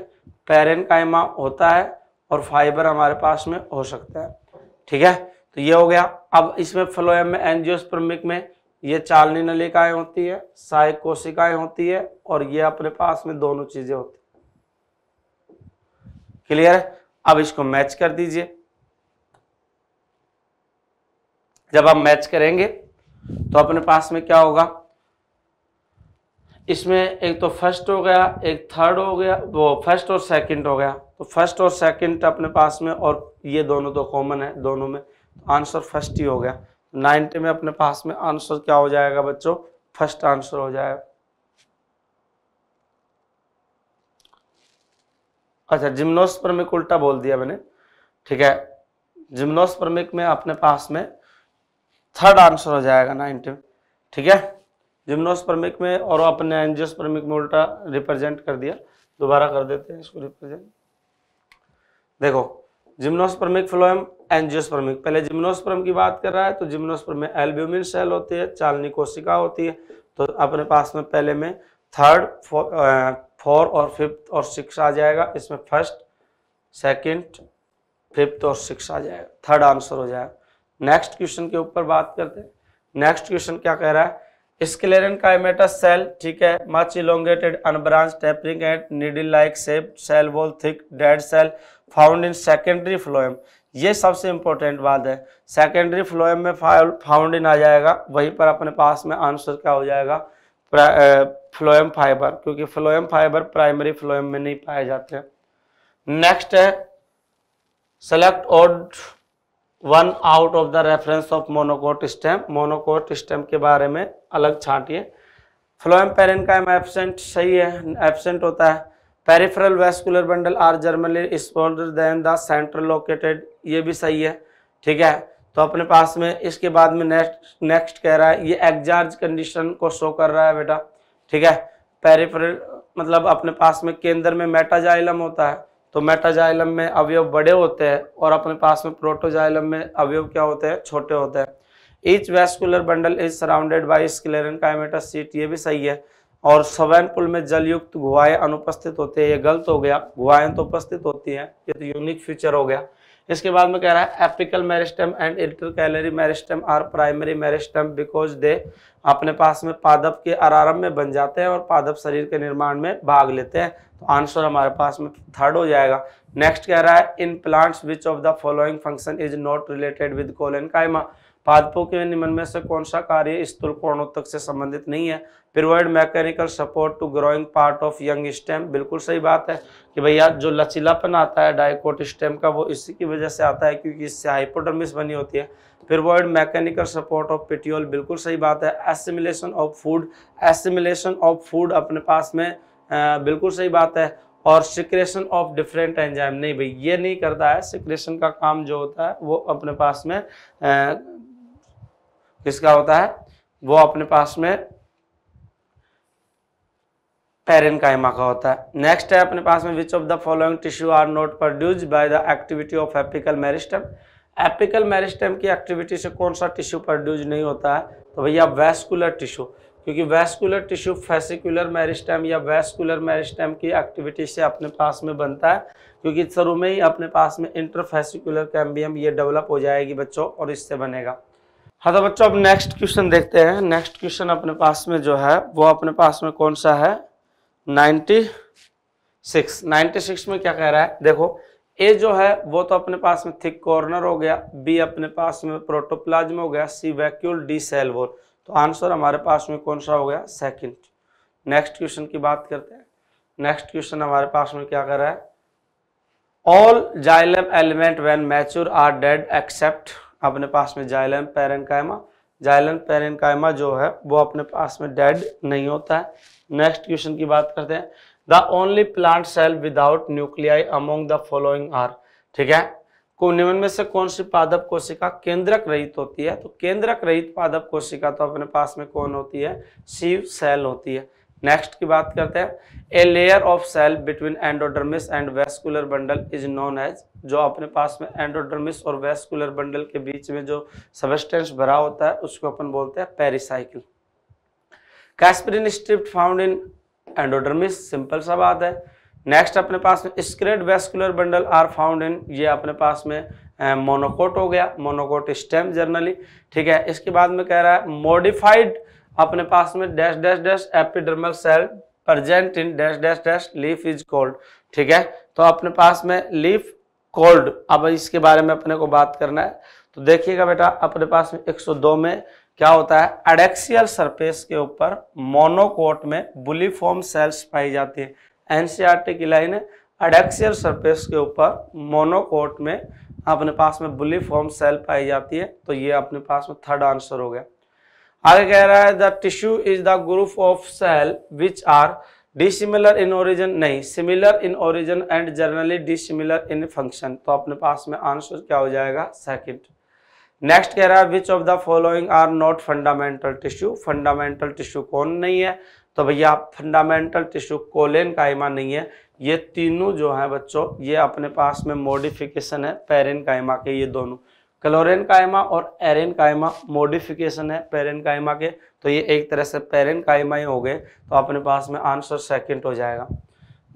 Speaker 1: पेरेनकाइमा होता है और फाइबर हमारे पास में हो सकता है ठीक है तो ये हो गया अब इसमें फ्लोएम में एनजियोस्पर्मिक में ये चालनी नलिकाएं होती है सहायक कोशिकाएं होती है और ये अपने पास में दोनों चीजें होती है क्लियर है अब इसको मैच कर दीजिए जब आप मैच करेंगे तो अपने पास में क्या होगा इसमें एक तो फर्स्ट हो गया एक थर्ड हो गया वो फर्स्ट और सेकंड हो गया तो फर्स्ट और सेकंड अपने पास में और ये दोनों तो कॉमन है दोनों में आंसर तो फर्स्ट ही हो गया नाइन्थ में अपने पास में आंसर क्या हो जाएगा बच्चों फर्स्ट आंसर हो जाएगा अच्छा जिम्नोस्पर्मिक उल्टा बोल दिया मैंने ठीक है जिम्नोस्पर्मिक में अपने पास में थर्ड आंसर हो जाएगा नाइनटीन ठीक है जिम्नोस्पर्मिक में और अपने एंजियोस्पर्मिक में उल्टा रिप्रेजेंट कर दिया दोबारा कर देते हैं इसको रिप्रेजेंट देखो जिम्नोस्पर्मिक फ्लोएम एंजियोस्पर्मिक पहले जिम्नोस्पर्म की बात कर रहा है तो जिम्नोस्पर्म में एल्ब्यूमिन सेल होती है चालनी कोशिका होती है तो अपने पास में पहले में थर्ड फोर और फिफ्थ और सिक्स आ जाएगा इसमें फर्स्ट सेकेंड फिफ्थ और सिक्स आ जाएगा थर्ड आंसर हो जाएगा नेक्स्ट क्वेश्चन के ऊपर बात करते हैं नेक्स्ट क्वेश्चन क्या कह रहा है स्क्लेरन काइमेटस सेल ठीक है much elongated unbranch tapering and needle like shape cell wall thick dead cell found in secondary phloem ये सबसे इंपॉर्टेंट बात है सेकेंडरी फ्लोएम में फाउंड इन आ जाएगा वहीं पर अपने पास में आंसर क्या हो जाएगा फ्लोएम फाइबर क्योंकि फ्लोएम फाइबर प्राइमरी फ्लोएम में नहीं पाए जाते नेक्स्ट है select odd one out of the reference of monocot stem monocot stem के बारे में अलग छाटिए फ्लोएम का एबसेंट सही है एबसेंट होता है peripheral vascular bundle are generally smaller than the central located ये भी सही है ठीक है तो अपने पास में इसके बाद में नेक्स्ट नेक्स्ट कह रहा है ये एग्जार्ज कंडीशन को शो कर रहा है बेटा ठीक है पेरिफेरल मतलब अपने पास में केंद्र में मेटाजाइलम होता है तो मेटाजाइलम में अवयव बड़े होते हैं और अपने पास में प्रोटोजाइलम में अवयव क्या होते हैं छोटे होते हैं each vascular bundle is surrounded by sclerenchymatous sheath ये भी सही है और सवैन पुल में जलयुक्त गुहाएं अनुपस्थित होते हैं ये गलत हो गया गुहाएं तो उपस्थित होती हैं ये तो यूनिक फीचर हो गया इसके बाद में कह रहा है apical meristem and intercalary meristem are primary meristem because they अपने पास में पादप के आराम में बन जाते हैं और पादप शरीर के निर्माण में भाग लेते हैं तो आंसर हमारे पास में थर्ड हो जाएगा नेक्स्ट कह रहा है in plants which of the following function is not related with collenchyma पादपों के निम्न में से कौन सा कार्य स्थूल कोणों तक से संबंधित नहीं है provide mechanical support to growing part of young stem बिल्कुल सही बात है कि भैया जो लचीलापन आता है डाइकोट स्टेम का वो इसी की वजह से आता है क्योंकि इससे हाइपोडर्मिस बनी होती है provide mechanical support of petiole बिल्कुल सही बात है assimilation of food assimilation of food अपने पास में आ, बिल्कुल सही बात है और सिक्रेशन ऑफ डिफरेंट एंजाइम नहीं भाई ये नहीं करता है सिक्रेशन का काम जो होता है वो अपने पास में किसका होता है वो अपने पास में पेरेनकाइमा का होता है नेक्स्ट है अपने पास में which of the following tissue are not produce by the activity of apical meristem apical meristem की एक्टिविटी से कौन सा टिश्यू प्रोड्यूस नहीं होता है तो भैया वेस्कुलर टिश्यू क्योंकि वेस्कुलर टिश्यू फेसिकुलर मेरिस्टम या वेस्कुलर मेरिस्टम की एक्टिविटी से अपने पास में बनता है क्योंकि शुरू में ही अपने पास में इंटरफेसिकुलर कैम्बियम ये डेवलप हो जाएगी बच्चों और इससे बनेगा हाँ तो बच्चों अब नेक्स्ट क्वेश्चन देखते हैं नेक्स्ट क्वेश्चन अपने पास में जो है वो अपने पास में कौन सा है 96 96 में क्या कह रहा है देखो ए जो है वो तो अपने पास में थिक कॉर्नर हो गया बी अपने पास में प्रोटोप्लाज्म हो गया C vacuole D cell wall तो आंसर हमारे पास में कौन सा हो गया सेकंड नेक्स्ट क्वेश्चन की बात करते हैं नेक्स्ट क्वेश्चन हमारे पास में क्या कह रहा है all xylem element when mature are dead except अपने पास में जाइलम पेरेंकाइमा जाइलम पेरेंकाइमा जो है वो अपने पास में डेड नहीं होता है नेक्स्ट क्वेश्चन की बात करते हैं the only plant cell without nuclei among the following are ठीक है निम्न में से कौन सी पादप कोशिका केंद्रक रहित होती है तो केंद्रक रहित पादप कोशिका तो अपने पास में कौन होती है सीव सेल होती है नेक्स्ट की बात करते हैं a layer of cell between endodermis and vascular bundle is known as जो अपने पास में एंडोडर्मिस और वेस्कुलर बंडल के बीच में जो सबस्टेंस भरा होता है उसको अपन बोलते हैं pericycle Casparian strip found in endodermis simple सा बात है नेक्स्ट अपने पास में scattered vascular bundle are found in ये अपने पास में मोनोकोट हो गया मोनोकोट स्टेम जर्नली ठीक है इसके बाद में कह रहा है मॉडिफाइड अपने पास में dash dash dash epidermal cell present in dash dash dash leaf is called ठीक है तो अपने पास में लीफ कोल्ड अब इसके बारे में अपने को बात करना है तो देखिएगा बेटा अपने पास में 102 में क्या होता है एडेक्सियल सरफेस के ऊपर मोनोकोट में बुलीफॉर्म सेल्स पाई जाती है एनसीआरटी की लाइन है एडेक्सियल सरफेस के ऊपर मोनोकोट में अपने पास में बुलीफॉर्म सेल पाई जाती है तो ये अपने पास में थर्ड आंसर हो गया आगे कह रहा है the tissue is the group of cell which are dissimilar in origin नहीं similar in origin and generally dissimilar in function तो अपने पास में आंसर क्या हो जाएगा सेकेंड नेक्स्ट कह रहा है which of the following are not fundamental tissue fundamental tissue कौन नहीं है तो भैया फंडामेंटल टिश्यू कोलेन कायमा नहीं है ये तीनों जो है बच्चों ये अपने पास में मॉडिफिकेशन है पेरिन कायमा के ये दोनों क्लोरेन कायमा और एरेन कायमा मोडिफिकेशन है पेरेन कायमा के तो ये एक तरह से पेरेन कायमा ही हो गए तो अपने पास में आंसर सेकंड हो जाएगा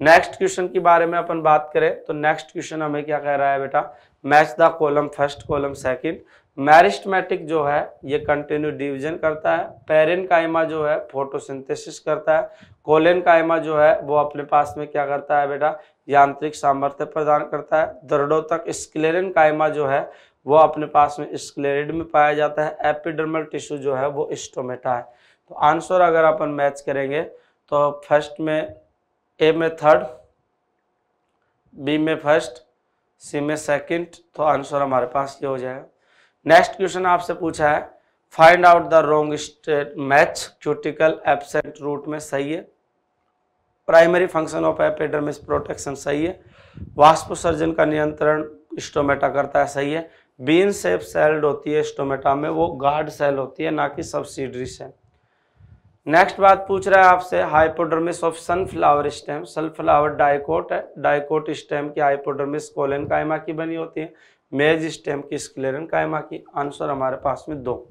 Speaker 1: नेक्स्ट क्वेश्चन के बारे में अपन बात करें तो नेक्स्ट क्वेश्चन हमें क्या कह रहा है बेटा match the column first column second meristematic जो है ये कंटिन्यू डिविजन करता है पेरेन कायमा जो है फोटोसिंथेसिस करता है कोलेन कायमा जो है वो अपने पास में क्या करता है बेटा यांत्रिक सामर्थ्य प्रदान करता है दर्डों तक स्क्लेरन कायमा जो है वो अपने पास में स्क्लेरिड में पाया जाता है एपिडर्मल टिश्यू जो है वो स्टोमेटा है तो आंसर अगर अपन मैच करेंगे तो फर्स्ट में ए में थर्ड बी में फर्स्ट सी में सेकंड तो आंसर हमारे पास ये हो जाएगा नेक्स्ट क्वेश्चन आपसे पूछा है find out the wrong state match cuticle absent root में सही है primary function of epidermis protection सही है वास्पुसर्जन का नियंत्रण स्टोमेटा करता है सही है बीन सेप सेल्ड होती है स्टोमेटा में वो गार्ड सेल होती है ना कि सब्सिडरी सेल नेक्स्ट बात पूछ रहा है आपसे hypodermis of sunflower stem sunflower dicot है डाइकोट स्टेम की हाइपोडर्मिस कोलेन कायमा की बनी होती है मेज स्टेम की स्क्लेरन कायमा की आंसर हमारे पास में दो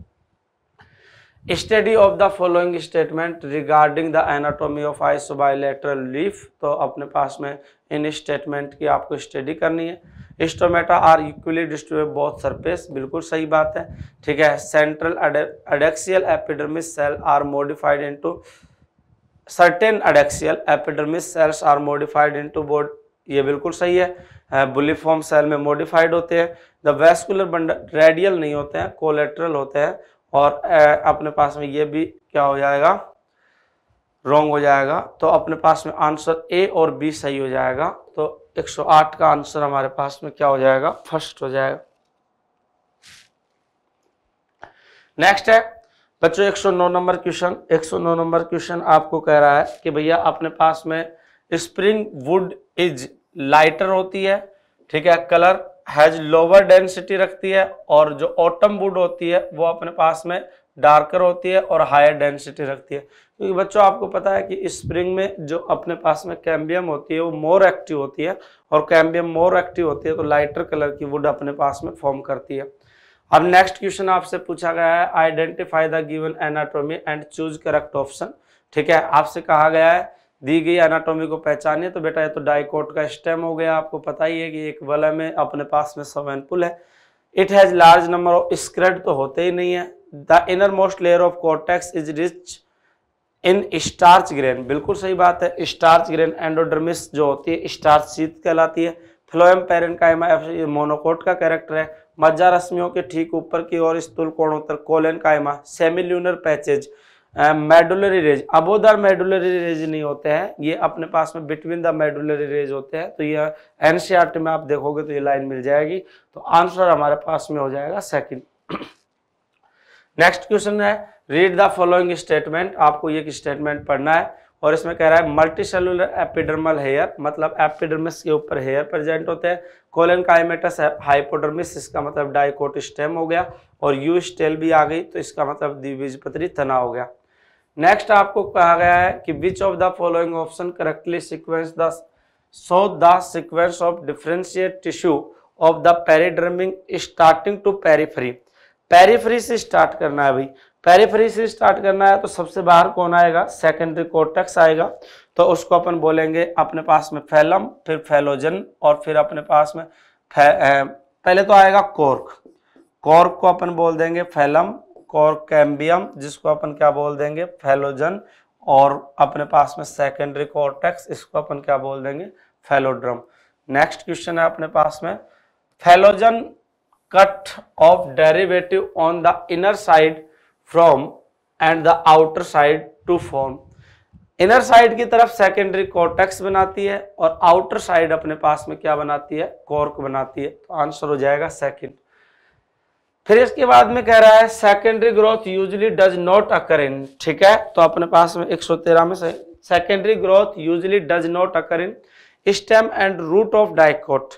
Speaker 1: study of the following statement regarding the anatomy of isobilateral leaf तो अपने पास में इन स्टेटमेंट की आपको स्टडी करनी है stomata are equally distribute both surface बिल्कुल सही बात है ठीक है central adaxial epidermis cell are modified into certain adaxial epidermis cells are modified into board ये बिल्कुल सही है बुलिफॉर्म सेल में मोडिफाइड होते हैं द वेस्कुलर बंडल रेडियल नहीं होते हैं कोलेट्रल होते हैं और अपने पास में ये भी क्या हो जाएगा रॉन्ग हो जाएगा तो अपने पास में आंसर ए और बी सही हो जाएगा तो 108 का आंसर हमारे पास में क्या हो जाएगा फर्स्ट हो जाएगा नेक्स्ट है बच्चों 109 नंबर क्वेश्चन 109 नंबर क्वेश्चन आपको कह रहा है कि भैया अपने पास में स्प्रिंग वुड इज लाइटर होती है ठीक है कलर हैज लोअर डेंसिटी रखती है और जो ऑटम वुड होती है वो अपने पास में डार्कर होती है और हायर डेंसिटी रखती है क्योंकि बच्चों आपको पता है कि स्प्रिंग में जो अपने पास में कैम्बियम होती है वो मोर एक्टिव होती है और कैम्बियम मोर एक्टिव होती है तो लाइटर कलर की वुड अपने पास में फॉर्म करती है अब नेक्स्ट क्वेश्चन आपसे पूछा गया है identify the given anatomy and choose correct option ठीक है आपसे कहा गया है दी गई एनाटोमी को पहचानिए तो बेटा ये तो डाइकोट का स्टेम हो गया आपको पता ही है कि एक वलय में अपने पास में पुल है it has large number of sclereid तो होते ही नहीं है the inner most layer of cortex is rich in starch grain बिल्कुल सही बात है स्टार्च ग्रेन एंडोडर्मिस जो होती है स्टार्च शीत कहलाती है फ्लोएम पेरन का मोनोकोट का कैरेक्टर है मज्जा रश्मियों के ठीक ऊपर की ओर स्थूल कोणोत्तर collenchyma semilunar patches medullary rays अबोदर मेडुलरी रेज नहीं होते हैं ये अपने पास में बिटवीन द मेडुलरी रेज होते हैं तो ये एनसीआरटी e में आप देखोगे तो ये लाइन मिल जाएगी तो आंसर हमारे पास में हो जाएगा सेकंड नेक्स्ट क्वेश्चन है रीड द फॉलोइंग स्टेटमेंट आपको एक स्टेटमेंट पढ़ना है और इसमें कह रहा है मल्टी सेलुलर एपिडर्मल हेयर मतलब एपिडर्मिस के ऊपर हेयर प्रेजेंट होते हैं कोलन काइमेटस हाइपोडर्मिस इसका मतलब डाइकोट स्टेम हो गया और यू स्टेल भी आ गई तो इसका मतलब द्विबीजपत्री तना हो गया नेक्स्ट आपको कहा गया है कि which of the following option correctly sequence the so the sequence of differentiate tissue of the periderm starting to periphery periphery से स्टार्ट करना है भाई पेरीफ्री से स्टार्ट करना है तो सबसे बाहर कौन आएगा सेकेंडरी कोर्टेक्स आएगा तो उसको अपन बोलेंगे अपने पास में फैलम फिर फैलोजन और फिर अपने पास में पहले तो आएगा कोर्क कॉर्क को अपन बोल देंगे फैलम कॉर्क कैम्बियम जिसको अपन क्या बोल देंगे फैलोजन और अपने पास में सेकेंडरी कोर्टेक्स इसको अपन क्या बोल देंगे फेलोड्रम नेक्स्ट क्वेश्चन है अपने पास में phellogen cut off derivative on the inner side from and the outer side to form inner side की तरफ सेकेंडरी कॉर्टेक्स बनाती है और आउटर साइड अपने पास में क्या बनाती है कॉर्क बनाती है तो आंसर हो जाएगा सेकेंड फिर इसके बाद में कह रहा है secondary growth usually does not occur in ठीक है तो अपने पास में 113 में से secondary growth usually does not occur in stem and root of dicot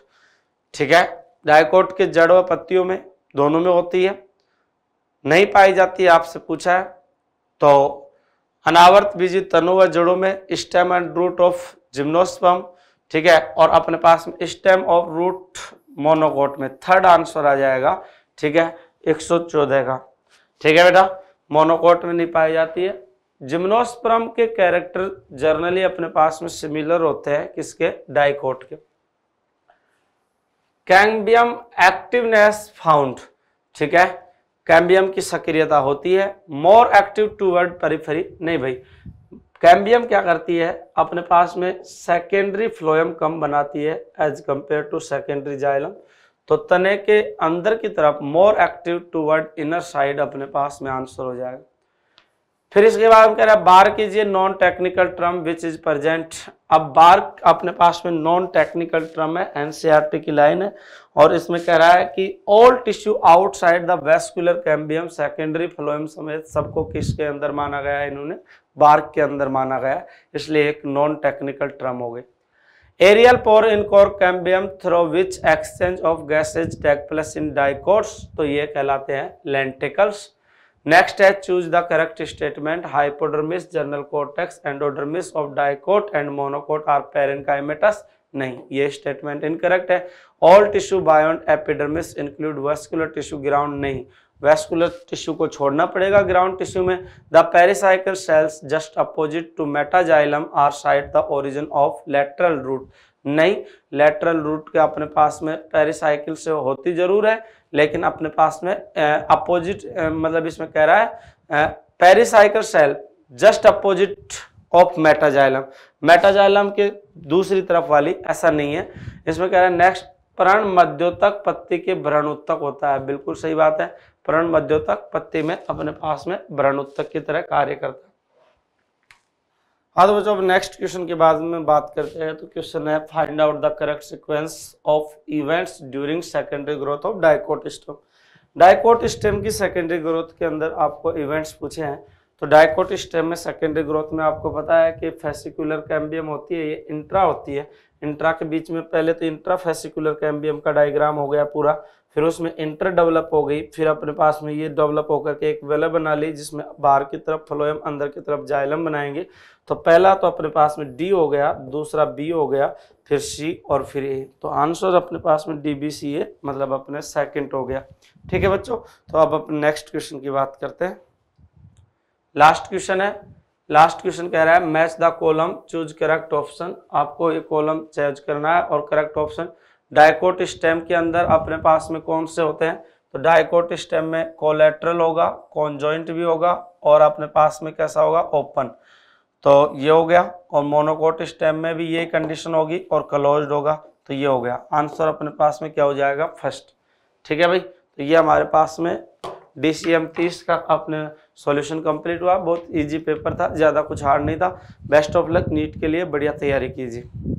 Speaker 1: ठीक है डायकोट के जड़ व पत्तियों में दोनों में होती है नहीं पाई जाती आपसे पूछा है तो अनावर्त बीजी तनु व जड़ों में stem and root of gymnosperm ठीक है और अपने पास में स्टेम ऑफ रूट मोनोकोट में थर्ड आंसर आ जाएगा ठीक है एक सौ चौदह का ठीक है बेटा मोनोकोट में नहीं पाई जाती है जिम्नोस्परम के कैरेक्टर जर्नली अपने पास में सिमिलर होते हैं किसके डाइकोट के कैम्बियम एक्टिवनेस फाउंड ठीक है कैम्बियम की सक्रियता होती है more active toward periphery नहीं भाई कैम्बियम क्या करती है अपने पास में सेकेंडरी फ्लोएम कम बनाती है as compare to secondary xylem तो तने के अंदर की तरफ more active toward inner side अपने पास में आंसर हो जाएगा फिर इसके बाद हम कह रहे हैं बार कीजिए non technical term which is present अब बार अपने पास में नॉन टेक्निकल ट्रम है एनसीआरटी e की लाइन है और इसमें कह रहा है कि all tissue outside the vascular cambium secondary phloem समेत सबको किसके अंदर माना गया है इन्होंने बार्क के अंदर माना गया इसलिए एक नॉन टेक्निकल ट्रम हो गई aerial pore in cork cambium through which exchange of gases take place in dicots तो ये कहलाते हैं लेंटिकल्स नेक्स्ट है choose the correct statement hypodermis general cortex endodermis of dicot and monocot are parenchymatous नहीं ये स्टेटमेंट इनकरेक्ट है all tissue beyond epidermis include vascular tissue ground नहीं वेस्कुलर टिश्यू को छोड़ना पड़ेगा ग्राउंड टिश्यू में the pericycle cells just opposite to metaxylem are side the origin of lateral root नहीं लेटरल रूट के अपने पास में पेरिसाइकिल से होती जरूर है लेकिन अपने पास में अपोजिट मतलब इसमें कह रहा है pericycle cell just opposite of metaxylem metaxylem के दूसरी तरफ वाली ऐसा नहीं है इसमें कह रहा है नेक्स्ट प्रण मध्योतक पत्ती के भ्रणोत्तक होता है बिल्कुल सही बात है प्रण मध्योतक पत्ती में अपने पास में भ्रणोत्तक की तरह कार्य करता है हाँ तो बच्चों अब नेक्स्ट क्वेश्चन के बाद में बात करते हैं तो क्वेश्चन है find out the correct sequence of events during secondary growth of dicot stem dicot stem की सेकेंडरी ग्रोथ के अंदर आपको इवेंट्स पूछे हैं तो डायकोट स्टेम में सेकेंडरी ग्रोथ में आपको पता है कि फेसिकुलर कैम्बियम होती है ये इंट्रा होती है इंट्रा के बीच में पहले तो इंट्रा फेसिकुलर कैम्बियम का डायग्राम हो गया पूरा फिर उसमें इंटर डेवलप हो गई फिर अपने पास में ये डेवलप होकर के एक वेला बना ली जिसमें बाहर की तरफ फ्लोएम अंदर की तरफ जाइलम बनाएंगे तो पहला तो अपने पास में डी हो गया दूसरा बी हो गया फिर सी और फिर ए तो आंसर अपने पास में डी बी सी ए मतलब अपने सेकंड हो गया ठीक है बच्चों तो अब अपने नेक्स्ट क्वेश्चन की बात करते हैं लास्ट क्वेश्चन है लास्ट क्वेश्चन कह रहा है match the column choose correct option आपको ये कॉलम चूज करना है और करेक्ट ऑप्शन डायकोट स्टेम के अंदर अपने पास में कौन से होते हैं तो डायकोट स्टेम में कोलेट्रल होगा कॉन्जॉइंट भी होगा और अपने पास में कैसा होगा ओपन तो ये हो गया और मोनोकोट स्टेम में भी ये कंडीशन होगी और क्लोज होगा तो ये हो गया आंसर अपने पास में क्या हो जाएगा फर्स्ट ठीक है भाई तो ये हमारे पास में डी सी एम तीस का अपने सॉल्यूशन कंप्लीट हुआ बहुत इजी पेपर था ज़्यादा कुछ हार्ड नहीं था बेस्ट ऑफ लक नीट के लिए बढ़िया तैयारी कीजिए